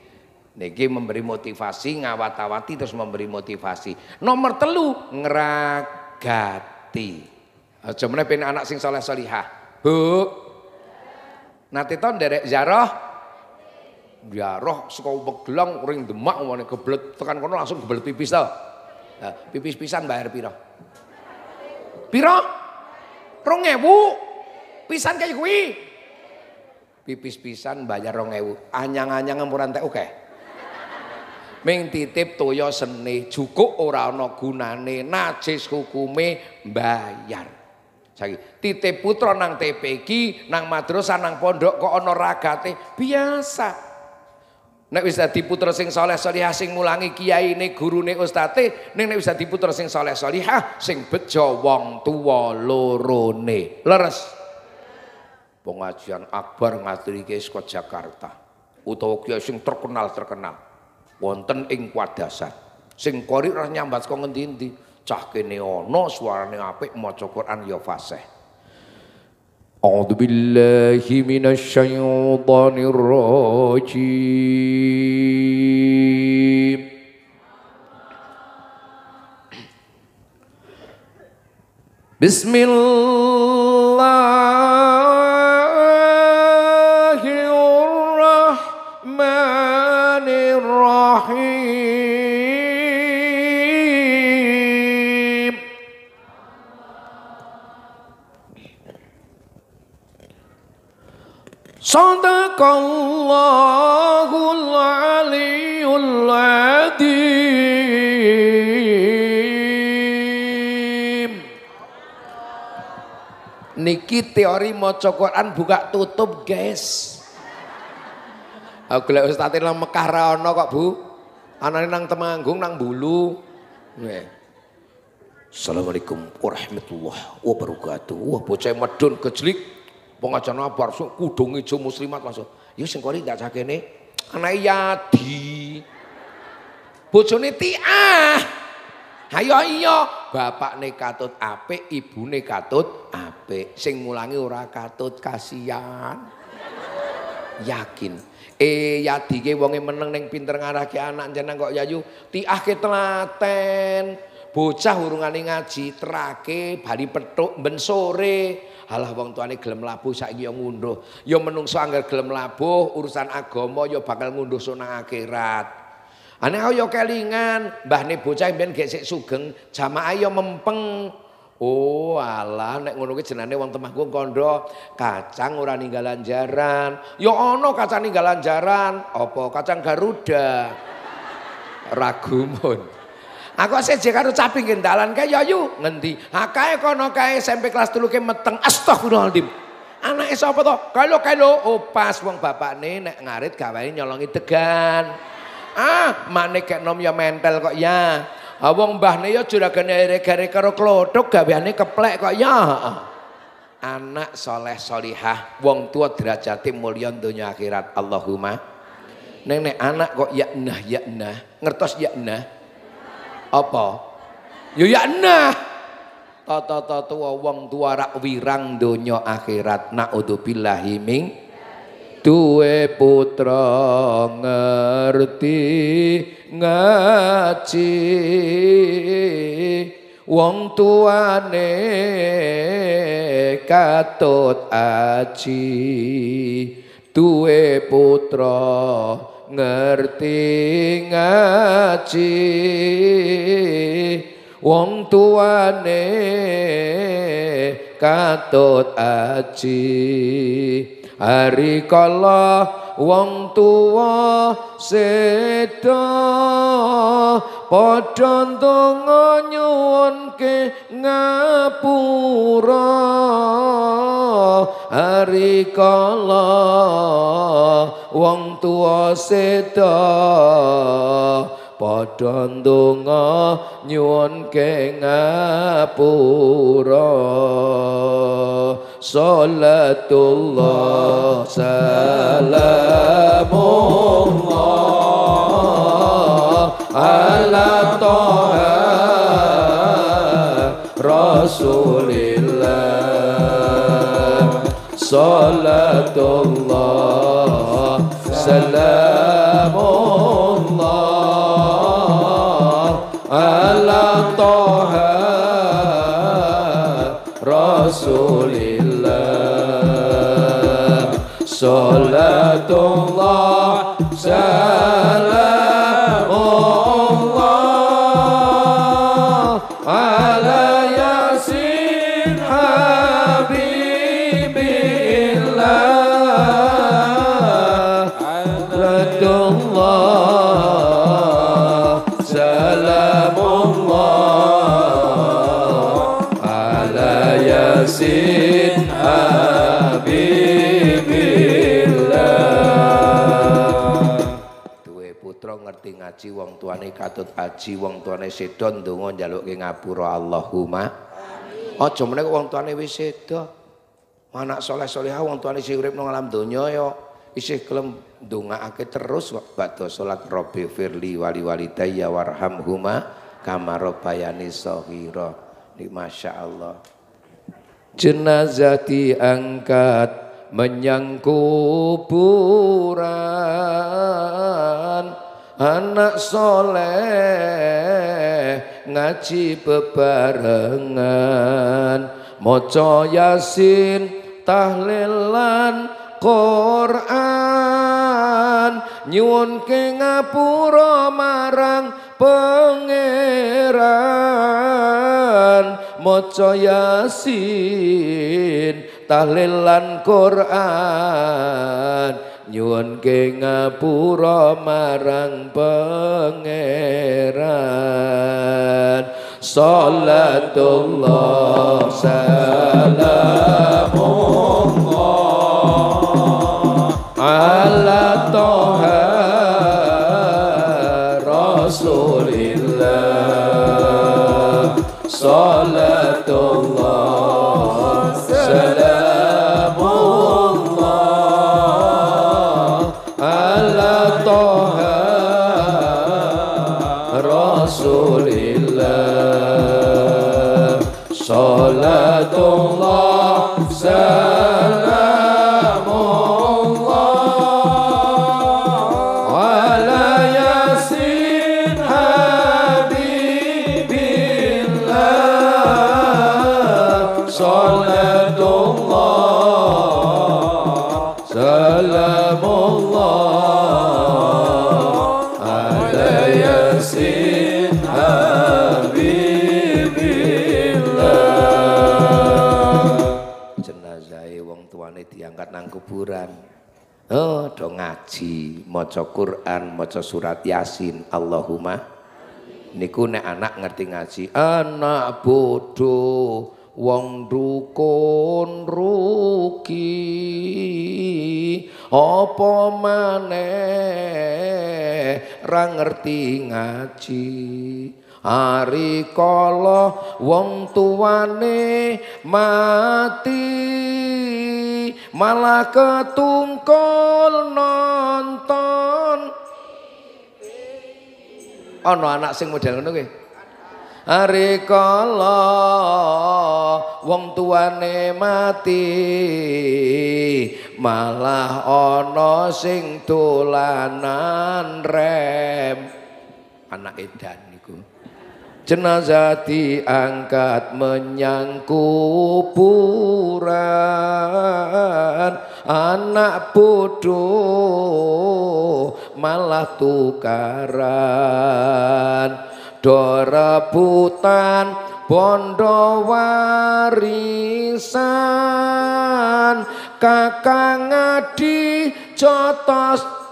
niki memberi motivasi ngawat-awati terus memberi motivasi. Nomor telu ngeragati. Aja meneh anak sing soleh solihah. Bu. Nanti ton derek jaroh, jaroh suka begelang ring Demak wani geblet tekan kono langsung geblet pipis to. Nah, pipis pisan bayar piro? Piro? bu, Pisan kayak kuwi pipis pisan bayar rong ewu anyang-anyang ngemuran teh oke Ming titip toyo seni cukup ora ana gunane najis hukume bayar Saiki titip putra nang TPQ nang madrasah nang pondok kok ono ragate biasa Nek bisa dadi putra sing saleh salihah sing mulangi kiyaine gurune ustate, ning nek wis dadi putra sing saleh salihah sing bejo wong tuwa lorone. Leres pengajian akbar ngaturike Kota Jakarta utawa kiai sing terkenal-terkenal wonten ing kuadasan sing kori mbak nyambat kau ngendi-endi cah kene ana suarane apik maca Quran ya fasih أعوذ بالله من الشيطان الرجيم بسم الله Sadaqallahul aliyul adim. Niki teori maca Quran buka tutup, guys. Aku lek Ustaz nang Mekah ra ana kok, Bu. Anane nang Temanggung, nang Bulu. Nggih. Assalamualaikum warahmatullahi wabarakatuh. Wah bocah medun kejelik pengajian nabar sok kudung ijo muslimat masuk. Ya sing kori ndak sakene anake Yadi. Bojone Tiah. Hayo ya, iya, bapakne katut apik, ibune katut apik. Sing mulangi ora katut kasihan. Yakin. Eh yadike wonge meneng ning pinter ngarahke anak jeneng kok Yayu. Tiahke telaten. Bocah urungane ngaji, terake bali petuk ben sore alah wong tuane gelem labuh saiki ya ngunduh. yo menungso anggar gelem labuh urusan agama yo bakal ngunduh sunah akhirat. Ane yo kelingan, mbahne bocah mbiyen gek sik sugeng, jamaah yo mempeng. Oh alah nek ngono kuwi jenenge wong temahku kondo kacang ora ninggalan jaran. yo ono kacang ninggalan jaran, apa kacang Garuda. Ragumun. Aku seje karo capek gendalan kayak yoyu yu ngendi? Akae kono kae SMP kelas dulu ke meteng astagfirullahalazim. Anak esopo toh? Kalau kalau opas oh, wong nih nek ngarit gawain nyolongi degan. Ah, mana kayak nom ya mentel kok ya. Ah, wong mbahne ya juragane ere-gere karo klothuk gaweane keplek kok ya. Anak soleh solihah, wong tua derajate mulya dunia akhirat. Allahumma. Nenek anak kok yaknah yaknah, ngertos yaknah. apa? Yo ya nah. Tata tata wa wong tua rak wirang donya akhirat naudzubillahi min duwe putra ngerti ngaji wong tuane katut aji duwe putra ngerti ngaji wong tuane katut aji hari kala wong tua sedo padha ndonga nyuwunke ngapura hari kala wong tua sedo padha ndonga nyuwun kengapura salatullah salamullah ala toha rasulillah salatullah salam toha Rasulillah Salatullah salam ngaji wong tuane katut aji wong tuane sedo ndonga njalukke ngapura Allahumma aja meneh wong tuane wis sedo anak soleh soleha wong tuane sing urip nang alam donya yo ya, isih kelem ndongaake terus badhe salat robbi firli wali walidayya warhamhuma kama rabbayani shaghira ni Masya Allah jenazah diangkat menyang kuburan anak soleh ngaji bebarengan moco yasin tahlilan Quran nyuwun ke ngapura marang pangeran moco yasin tahlilan Quran nyuwun ngapura marang pangeran Salatullah salamun ala toha maca Quran, maca surat Yasin, Allahumma niku nek anak ngerti ngaji anak bodoh wong dukun rugi apa maneh ra ngerti ngaji hari kala wong tuwane mati malah ketungkol nonton ana anak sing model ngono kuwi Hari kala wong tuane mati malah ana sing dolanan rem anak edan jenazah diangkat menyangkupuran anak bodoh malah tukaran dorebutan bondo warisan kakak ngadi jotos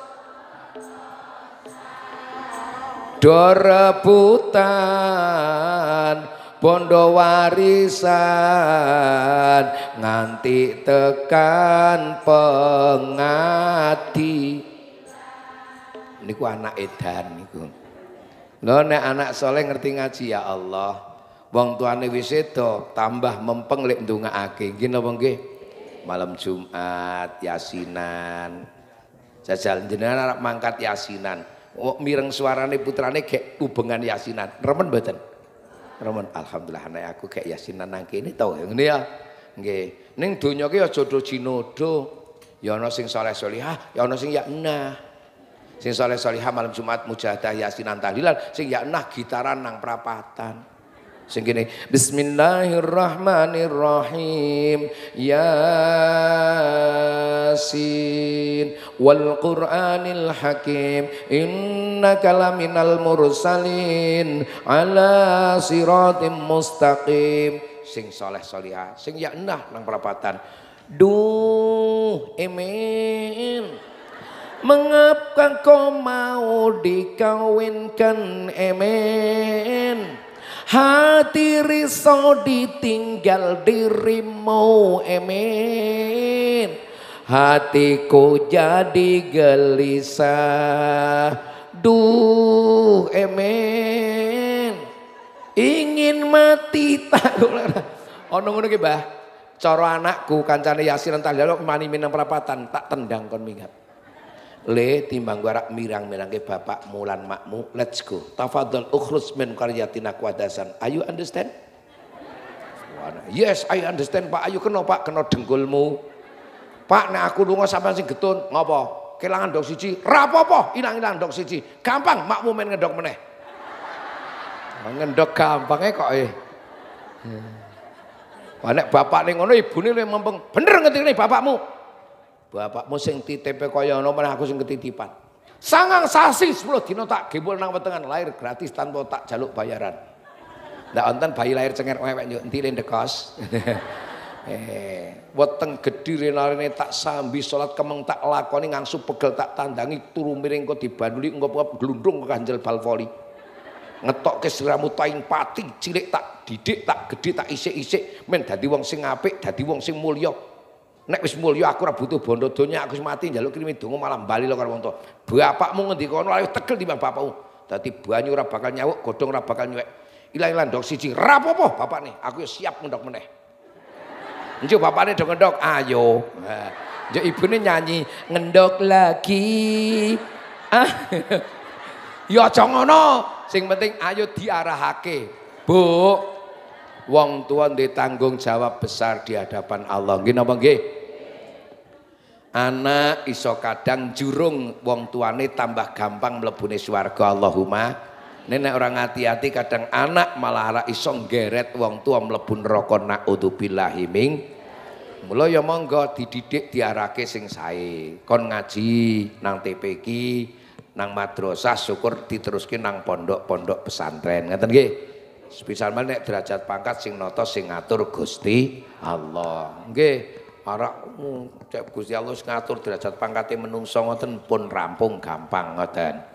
Dorebutan, bondo warisan nganti tekan pengati. Ini ku anak edan niku lho nek anak soleh ngerti ngaji ya Allah wong tuane wis edo tambah mempeng lek ndongaake nggih napa nggih malam Jumat yasinan jajal jenengan arep mangkat yasinan Wok mireng suarane putrane kayak hubungan yasinan. Remen beten. Remen. Alhamdulillah anak aku kayak yasinan nang ini tau ini ya. Neng ya. Ning donya ki aja do jinodo. Ya sing saleh solihah, ya sing ya enah. Sing saleh solihah malam Jumat mujahadah yasinan tahlilan, sing ya enah gitaran nang prapatan segini Bismillahirrahmanirrahim. Yasin wal Qur'anil Hakim. Innaka laminal mursalin ala siratim mustaqim. Sing soleh soliha sing ya enah nang perapatan. Duh, emin. Mengapa kau mau dikawinkan emin Hati riso ditinggal dirimu Amin. Hatiku jadi gelisah. Duh Amin. Ingin mati tak Ono ngono ki bah? Cara anakku kancane Yasin entah kok mani minang perapatan tak tendang kon minggat. Le timbang gua rak mirang ke bapak mulan makmu. Let's go. Tafadil ukhrus min karyatina kuadasan ayu understand? Yes, I understand Pak. Ayu kena Pak, kena dengkulmu. Pak, nek aku lunga sampean sing getun, ngopo? Kelangan dok siji, rapopo, ilang-ilang dok siji. Gampang makmu men ngendok meneh. ngendok gampangnya kok eh. Hmm. Wah, nek bapak ning ngono ibune le mempeng. Bener ngerti bapakmu. Bapakmu sing titip kaya ngono mana aku sing ketitipan. Sangang sasi 10 dino tak gebul nang wetengan lahir gratis tanpa tak jaluk bayaran. Ndak onten bayi lahir cenger ewek yo entile ndekos. eh, weteng gedhi renarene tak sambi salat kemeng tak lakoni ngangsu pegel tak tandangi turu miring kok dibanduli engko glundung kanjel balvoli, ngetok ngetokke sliramu taing pati cilik tak didik tak gede tak isik-isik men dadi wong sing apik dadi wong sing mulya Nek wis mulya aku ora butuh bondo donya aku mati njaluk krimi donga malah bali lo karo wong tuwa. Bapakmu ngendi kono ayo tekel timbang bapakmu. Dadi banyu ora bakal nyawuk, godhong ora bakal nyuwek. Ilang-ilang dok siji rapopo nih, aku siap ngendok meneh. Njuk bapakne nih ngendok, ayo. Nah, njuk ibune nyanyi ngendok lagi. Ah. ya aja ngono, sing penting ayo diarahake. Bu, wong tua ditanggung tanggung jawab besar di hadapan Allah. Gini, napa nggih? Anak iso kadang jurung wong tuane tambah gampang mlebune swarga Allahumma. Nenek orang hati-hati kadang anak malah arah iso geret wong tua mlebu neraka naudzubillahi ming. Mula ya monggo dididik diarake sing sae. Kon ngaji nang TPQ, nang madrasah syukur diteruskin nang pondok-pondok pesantren. Ngeten nggih? sepisan menek derajat pangkat sing nata sing ngatur Gusti Allah. Nggih, para hmm, cek Gusti Allah sing ngatur derajat pangkate menungso ngoten pun rampung gampang ngoten.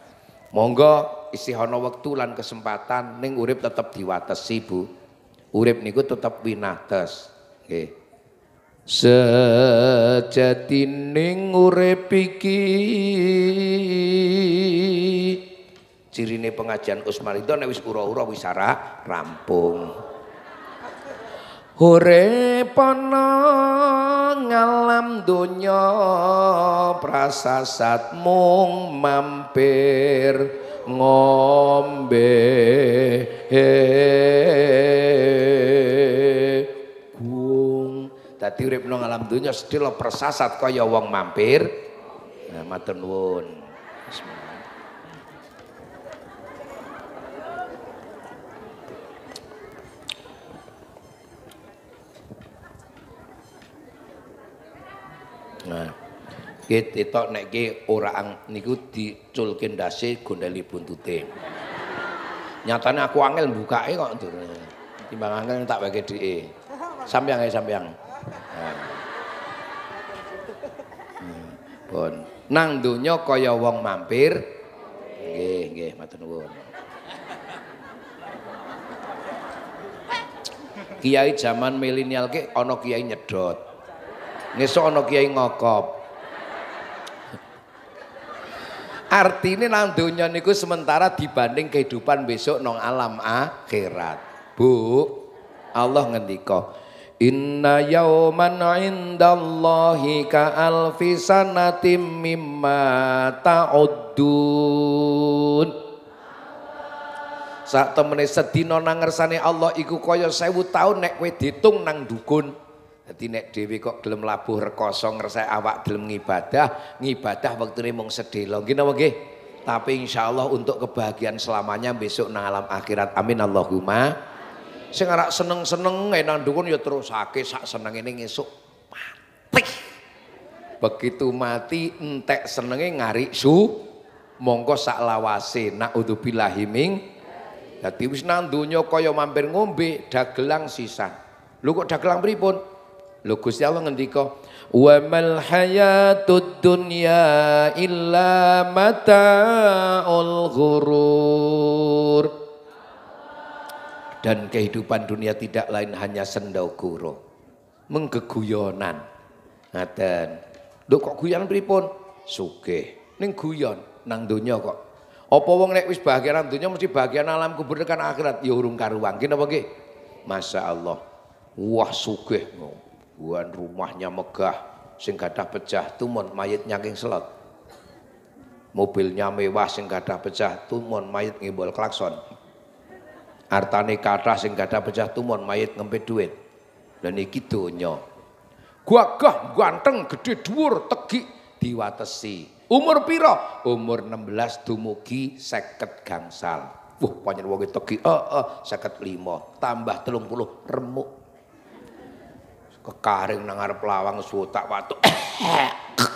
Monggo istihana wektu lan kesempatan ning urip tetep diwatesi, Bu. Urip niku tetep winates. Nggih. Sejatining urip iki Cirine pengajian Usman itu nek wis ura-ura wis rampung. Hore ana ngalam donya prasasat mung mampir ngombe gung dadi urip nang alam donya sedhela prasasat kaya wong mampir nah matur nuwun bismillah Nggih tetok nek ki ora niku diculkin dasi gondeli buntute. Nyatane aku angel bukake kok durung. Timbang angel tak weke dhike. Sampeyan ae sampeyan. Ah. Hmm, bon. Nang donya kaya wong mampir. Nggih, nggih, matur nuwun. Kiai zaman milenial ki ana kiai nyedot. Ngesuk ana kiai ngokop. ini nang dunia niku sementara dibanding kehidupan besok nong alam akhirat. Bu, Allah ngendiko Inna yauman indallahi ka alfi sanatim mimma ta'udun. Saat temennya sedih nang ngersane Allah iku kaya sewu tahun nek kowe ditung nang dukun. Dadi nek dhewe kok gelem labuh rekoso ngresek awak gelem ngibadah, ngibadah wektune mung sedelo. Nggih napa nggih? Tapi insya Allah untuk kebahagiaan selamanya besok nang alam akhirat. Amin Allahumma. Amin. Sing ora seneng-seneng enak eh, dukun ya terusake sak seneng ini ngesuk mati. Begitu mati entek senenge ngari su mongko sak lawase naudzubillahi ming Dadi wis nang donya kaya mampir ngombe dagelang sisan. Lho kok dagelang pripun? Lho Gusti Allah ngendika, "Wa mal hayatud dunya illa mata'ul ghurur." Dan kehidupan dunia tidak lain hanya guru. Menggeguyonan. Ngaten. Lho kok guyon pripun? Sugih. Ning guyon nang donya kok. Apa wong nek wis bahagia nang donya mesti bahagia alam kubur kan akhirat ya urung karuwang. Nggih napa nggih? Masyaallah. Wah sugih ngono buan rumahnya megah sing gadah pecah tumon mayit nyaking selot mobilnya mewah sing gadah pecah tumon mayit ngibol klakson artane kata sing gadah pecah tumon mayit ngempet duit dan iki donya gagah ganteng gede dhuwur tegi diwatesi umur piro umur 16 dumugi 50 gangsal Wah, panjang wong tegi, heeh, uh, uh, 55, tambah telung 30 remuk kekaring nang arep lawang tak watu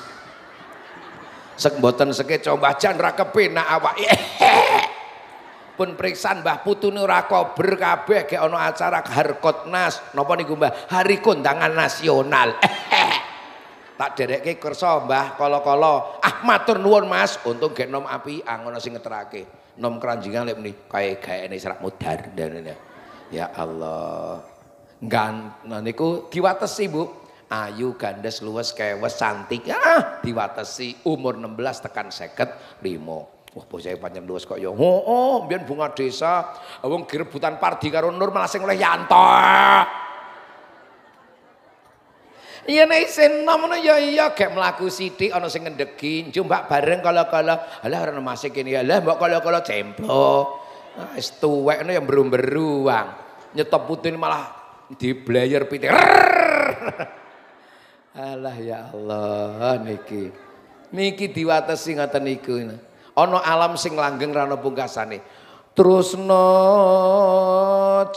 sek mboten seke coba jan ra kepenak awak. pun periksa Mbah Putune ora kober kabeh ge ana acara Harkotnas napa niku Mbah Hari Kondangan Nasional tak derekke kersa Mbah kala-kala ah matur nuwun Mas untung ge nom api angono ah, sing ngeterake nom kranjingan lek muni kae gaene serak mudar dan ini ya Allah Gan, nah, ku diwates diwatesi Bu. Ayu gandes luwes kewes cantik ah diwatesi umur 16 tekan seket limo, Wah bos saya panjang luwes kok ya. Oh, oh biar bunga desa. Wong gerebutan pardi karo Nur malah sing oleh Yanto. Iya naik sen namun ya iya kayak melaku siti ana sing ngendhegi, bareng kala-kala. Alah orang masih gini Alah mbok kala-kala cemplok. Ah, istuwek tuwekno yang berum beruang nyetop putin malah di blayer pitik. Allah ya Allah niki. Niki diwatesi ngoten niku. Ana alam sing langgeng ra nih, pungkasane. Trusno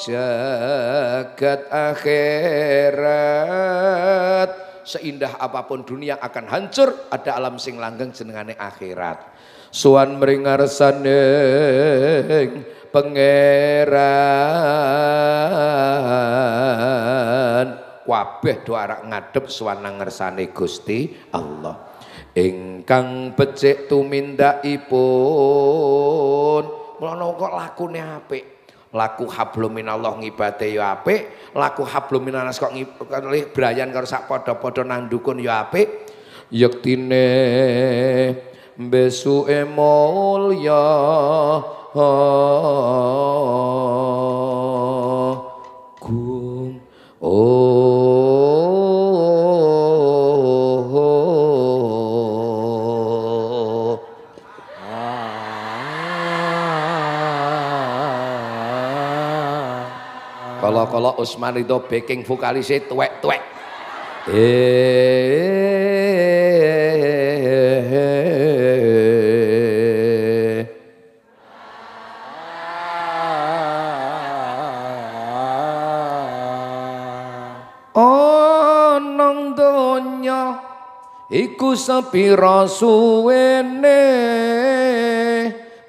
jagat akhirat seindah apapun dunia akan hancur ada alam sing langgeng jenengane akhirat suan mringarsaning pangeran kabeh do arak ngadep swanang ngersane Gusti Allah ingkang becik tumindakipun mlono kok lakune apik laku hablum minallah ngibate ya apik laku hablum minanas kok lih brayan karo sak padha-padha nang dukun ya apik yektine besuke mulya Oh. kalau oh, oh, kala Usman backing vokalise tuwek-tuwek. Eh sepira suwene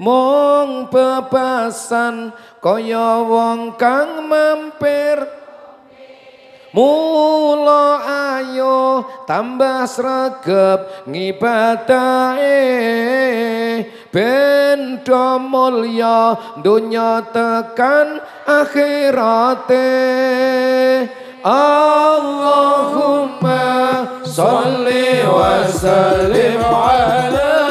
mong pepasan kaya wong kang mampir mulo ayo tambah sregep ngibadae ben do mulya dunya tekan akhirate Allahumma salli wa sallim ala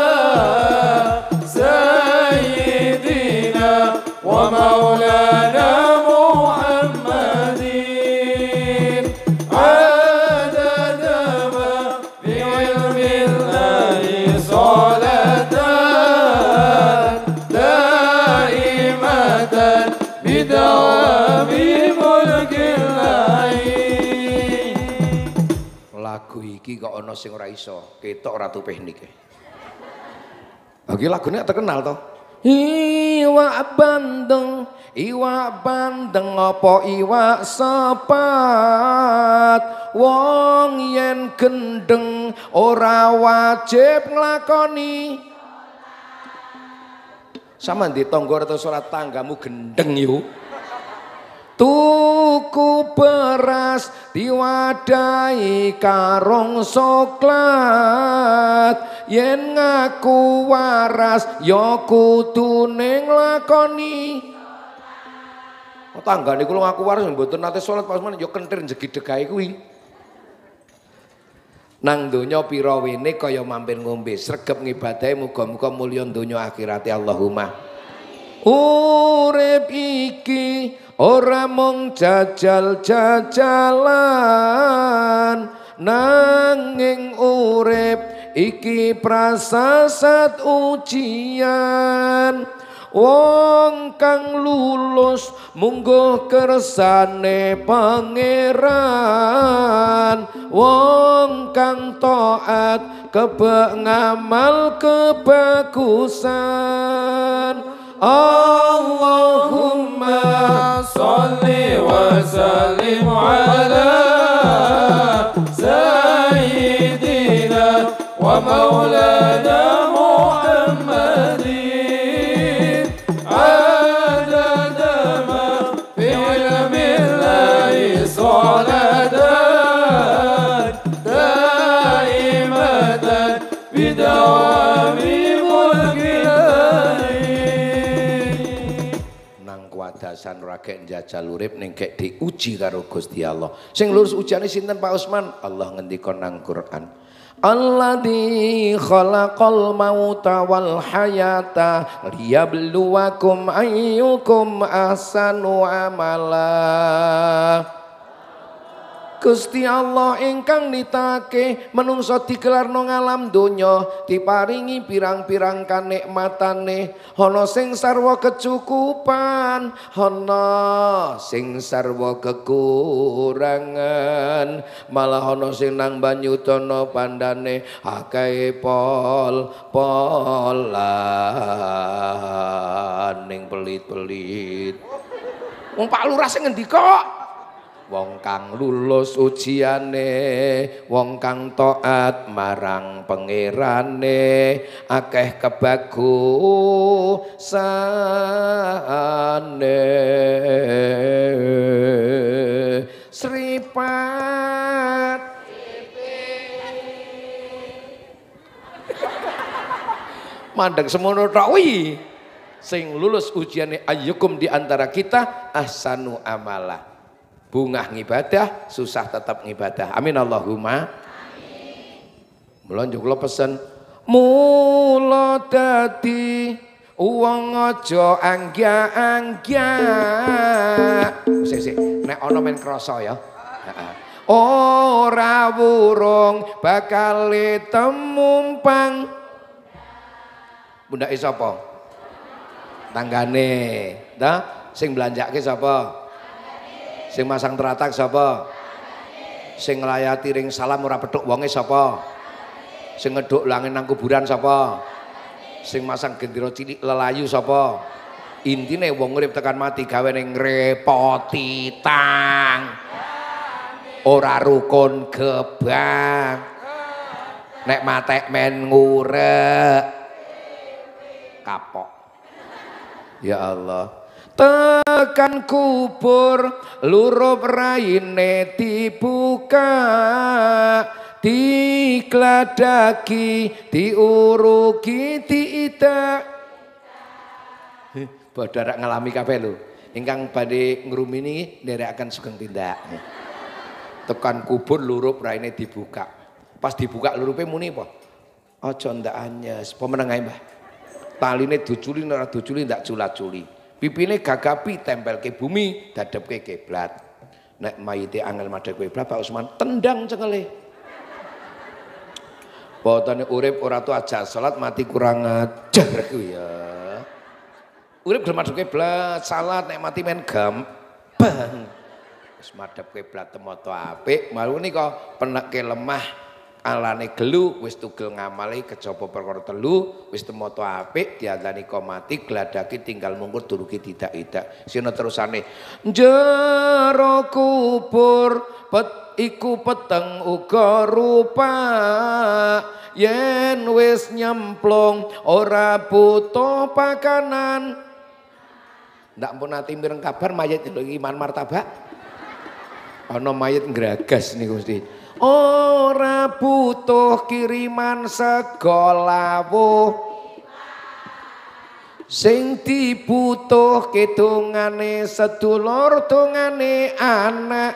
ana sing ora iso, ketok ratu teknik. Bagi e. lagunya terkenal toh. Iwa bandeng, Iwa bandeng apa Iwa sepat wong yen gendeng ora wajib nglakoni sama di tonggor atau surat tanggamu gendeng yuk Tuku beras diwadai karung soklat Yen ngaku waras ya kudu ning lakoni Oh, tangga niku lu ngaku waras mboten nate salat pas meneh ya kentir jegi degae kuwi. Nang donya pira wene kaya mampir ngombe sregep ngibadahe muga-muga mulya donya akhirat Allahumma. Urip iki ora mung jajal-jajalan nanging urip iki prasasat ujian wong kang lulus munggah kersane pangeran wong kang taat kebak ngamal kebagusan Allahumma صل وسلم على سيدنا ومولانا Jalurip urip ning kek diuji karo Gusti Allah. Sing lurus ujiane sinten Pak Usman? Allah ngendika nang Quran. Alladhi khalaqal mauta wal hayata liyabluwakum ayyukum ahsanu amala. Gusti Allah ingkang nitake menungso dikelar nang alam donya diparingi pirang-pirang kanikmatane ana sing sarwa kecukupan ana sing sarwa kekurangan malah ana sing nang banyu dana pandane akeh pol polan ning pelit-pelit Wong Pak Lurah sing ngendi wong kang lulus ujiane wong kang taat marang pangerane akeh kebagusane sripat mandeng semono tok sing lulus ujiane ayukum di antara kita ahsanu amalah bunga ngibadah, susah tetap ngibadah. Amin Allahumma. Amin. Melonjok lo pesen, mula dadi Uang aja angga-angga. Sik sik, nek ana men krasa ya. Ora burung bakal temumpang. Bunda sapa? Tanggane, ta? Sing belanjake sapa? Sing masang teratak sapa? Sing nglayati ring salam ora petuk wonge sapa? Sing ngeduk langit nang kuburan sapa? Sing masang gendera cilik lelayu sapa? Intine wong urip tekan mati gawe ning repoti tang. Ora rukun gebang. Nek matek men ngurek. Kapok. Ya Allah tekan kubur lurup raine dibuka dikladaki diurugi diida badara ngalami kabeh lho ingkang badhe ngrumini nderekaken sugeng tindak tekan kubur lurup raine dibuka pas dibuka lurupe muni apa aja ndak anyes pemenengae Mbah taline dujuli ora dujuli ndak culat culi Pipine gagapi tempel ke bumi, dadep ke kiblat. Nek mayite angel madhep kiblat Pak Usman tendang cengele. Botone urip ora tu aja salat mati kurang ajar kuwi ya. Urip gelem madhep kiblat, salat nek mati men gampang. Wis madhep kiblat temoto apik, malu nika peneke lemah alane gelu wis tugel ngamali kecoba perkara telu wis temoto apik diandani komati gladaki tinggal mungkur duruki tidak tidak sino terusane jero kubur pet iku peteng uga rupa yen wis nyemplung ora butuh pakanan ndak pun nanti mireng kabar mayat itu iman martabak ana mayat ngeragas nih Gusti Ora butuh kiriman sego lawuh. sing dibutuh kedungane sedulur tungane anak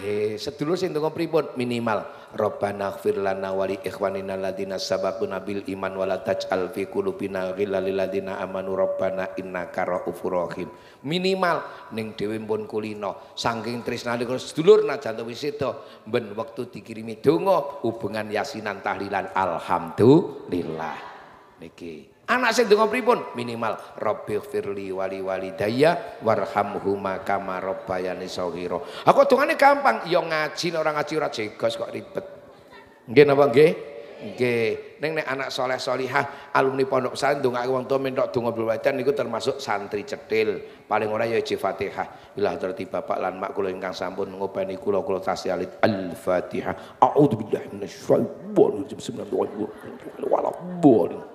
eh sedulur sing donga pripun minimal Rabbana ighfir lana wa li ikhwanina alladziina sabaquna bil iman wa la taj'al fi qulubina ghillan lil amanu rabbana innaka raufur rahim. Minimal ning dhewe pun kulino saking tresnane kula sedulur wisito benu waktu ben wektu dikirimi donga hubungan yasinan tahlilan alhamdulillah niki Anak sing donga pripun? Minimal rabbighfirli wali wali walidayya warhamhuma kama rabbayani shaghira. Aku dongane gampang, ya ngaji ora ngaji ora jegos kok ribet. Nggih napa nggih? Nggih. Neng nek anak soleh solihah alumni pondok pesantren dongake wong tuwa mentok donga berwadan niku termasuk santri cetil. Paling ora ya Fatihah. Bila terti bapak lan mak kula ingkang sampun ngopeni kula kula tasih Al-Fatihah. A'udzubillahi minasyaitonir rajim. Bismillahirrahmanirrahim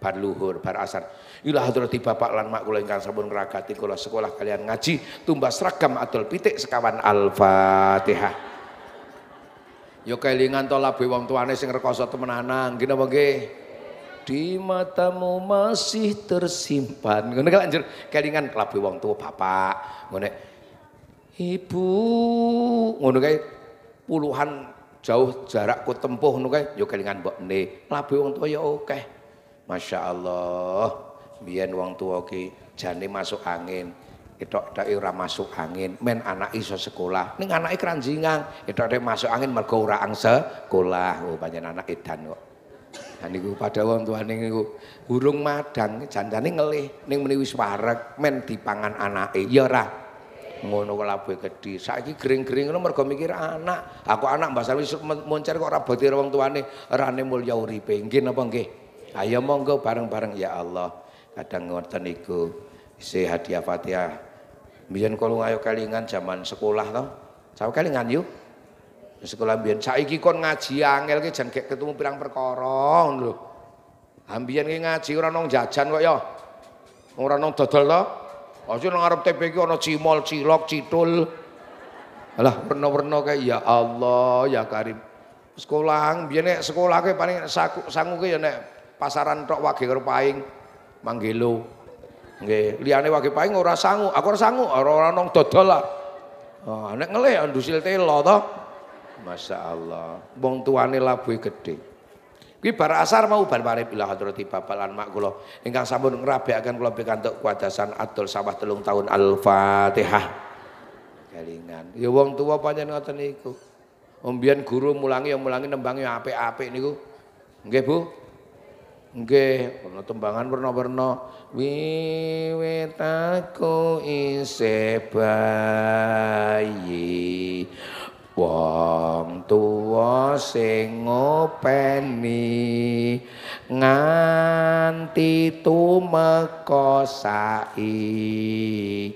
bar luhur, bar asar. Ila hadrati bapak lan mak kula ingkang sampun ngeragati kula sekolah kalian ngaji tumbas ragam adol pitik sekawan Al-Fatihah. Yo kelingan to labe wong tuane sing rekoso temenan nggih napa nggih? Di matamu masih tersimpan. Ngono anjir kelingan labe wong tuwa bapak, ngono Ibu, ngono kae puluhan jauh jarak ku tempuh ngono kae yo kelingan nih Labe wong tuwa ya oke. Okay. Masya Allah biyen wong tua ki jani masuk angin itu tok e ora masuk angin men anak iso sekolah ning anake kranjingan itu ada e masuk angin mergo ora angsa, sekolah oh panjen anak edan kok dan niku pada wong tua niku burung madang janjane ngelih ning meniwis wis wareg men dipangan anake ya ora ngono kelabu gedhi. Saiki gering-gering ngono mergo mikir anak. Aku anak mbasar wis muncer kok ora botir wong tuane, rane mulya uripe. Nggih napa nggih? Ayo monggo bareng-bareng ya Allah. Kadang ngoten niku isi hadiah Fatihah. Biyen kula ayo kelingan zaman sekolah to. Saya kelingan yuk. Sekolah biyen saiki kon ngaji angel ki jan ketemu pirang perkara ngono lho. Ambiyen ki ngaji ora nang jajan kok ya. Ora nang dodol to. Aja nang arep TP ki ana cimol, cilok, citul. Alah werna-werna kae ya Allah ya Karim. Sekolah biyen sekolah ke paling sangu ke ya nek pasaran tok wage karo paing manggelo. Nggih, liyane wage paing ora sangu, aku ora sangu, ora orang nang dodol lah. Oh, nek ngelih ya ndusil telo to. Masyaallah, wong tuane labuhe gedhe. Kuwi bar asar mau bar marip ila hadrati bapak lan mak kula ingkang sampun ngrabekaken kula pikantuk kuadasan adol sawah telung tahun Al-Fatihah. Kelingan. Ya wong tuwa pancen ngoten niku. Ombian guru mulangi ya mulangi nembangi apik-apik niku. Nggih, Bu. Nggih, ana tembangan werna-werna. Wiwit aku isih bayi. Wong tuwa sing ngopeni nganti tumeka saiki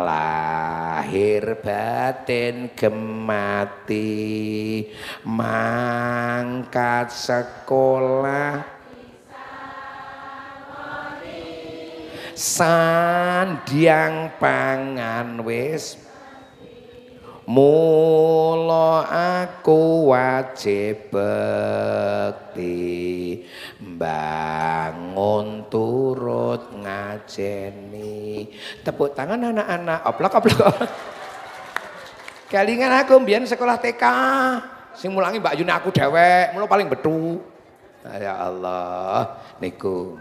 lahir batin gemati mangkat sekolah sandiang pangan wis mulo aku wajib bekti bangun tuh. Jenny. Tepuk tangan anak-anak. Oplok oplok. Kelingan aku mbiyen sekolah TK. Sing mulangi Mbak Yuni aku dewek, mulo paling betu. Nah, ya Allah, niku.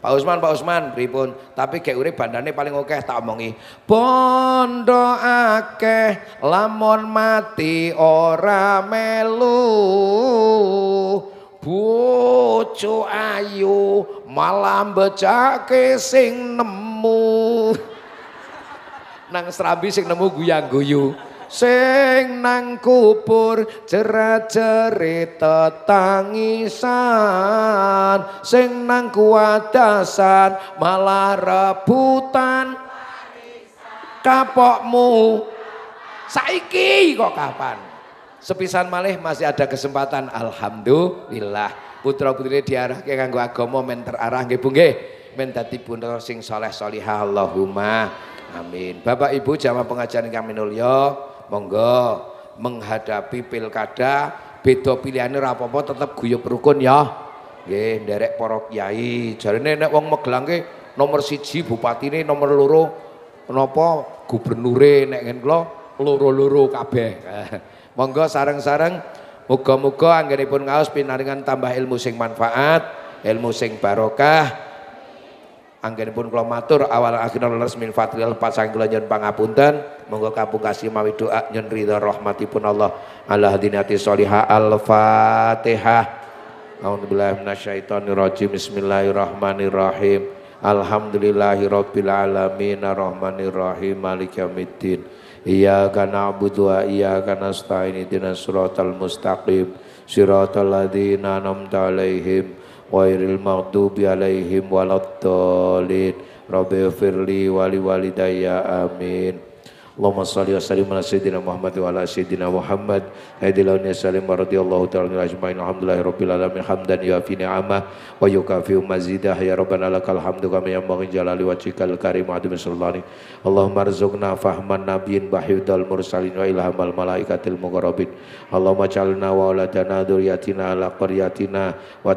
Pak Usman, Pak Usman, pripun? Tapi kayak urip bandane paling oke, tak omongi. Bondo akeh lamun mati ora melu. bocu ayu malam becake sing nemu nang serambi sing nemu guyang guyu sing nang kubur jerat cerita tangisan sing nang kuadasan malah rebutan kapokmu saiki kok kapan sepisan malih masih ada kesempatan alhamdulillah putra putrine diarahke nganggo agama men terarah nggih Bu nggih men dadi putra sing saleh salihah Allahumma amin Bapak Ibu jamaah pengajian kami mulya monggo menghadapi pilkada beda pilihan ora tetap apa tetep rukun ya nggih nderek para kiai jarene nek wong Magelang ki nomor siji ini nomor loro nopo gubernure nek ngene kula loro-loro kabeh monggo sarang sarang. Muga-muga anggenipun ngaos pinaringan tambah ilmu sing manfaat, ilmu sing barokah. pun kula matur awal akhir leres min fadlil pasang kula nyun pangapunten, monggo kapungkasi mawi doa nyun ridha rahmatipun Allah. Ala hadinati sholihah al-Fatihah. A'udzubillahi minasyaitonirrajim. Bismillahirrahmanirrahim. Alhamdulillahirabbil alamin arrahmanirrahim maliki yaumiddin. Iyyaka na'budu wa iyyaka nasta'in ihdinas siratal mustaqim siratal ladzina an'amta 'alaihim ghairil maghdubi 'alaihim waladdallin wali wali daya amin Allahumma salli wa sallim ala sayyidina Muhammad wa ala sayyidina Muhammad. Hadilaun ya salim wa radhiyallahu ta'ala ajma'in. Alhamdulillahi rabbil alamin hamdan ya fi ni'amah wa yukafi mazidah ya rabbana lakal hamdu kama yanbaghi jalali wajhikal karim wa adami Allahumma arzuqna fahman nabiyyin bahidal mursalin wa ilhamal malaikatil muqarrabin. Allahumma jalna wa ulatana dzurriyyatina ala qaryatina wa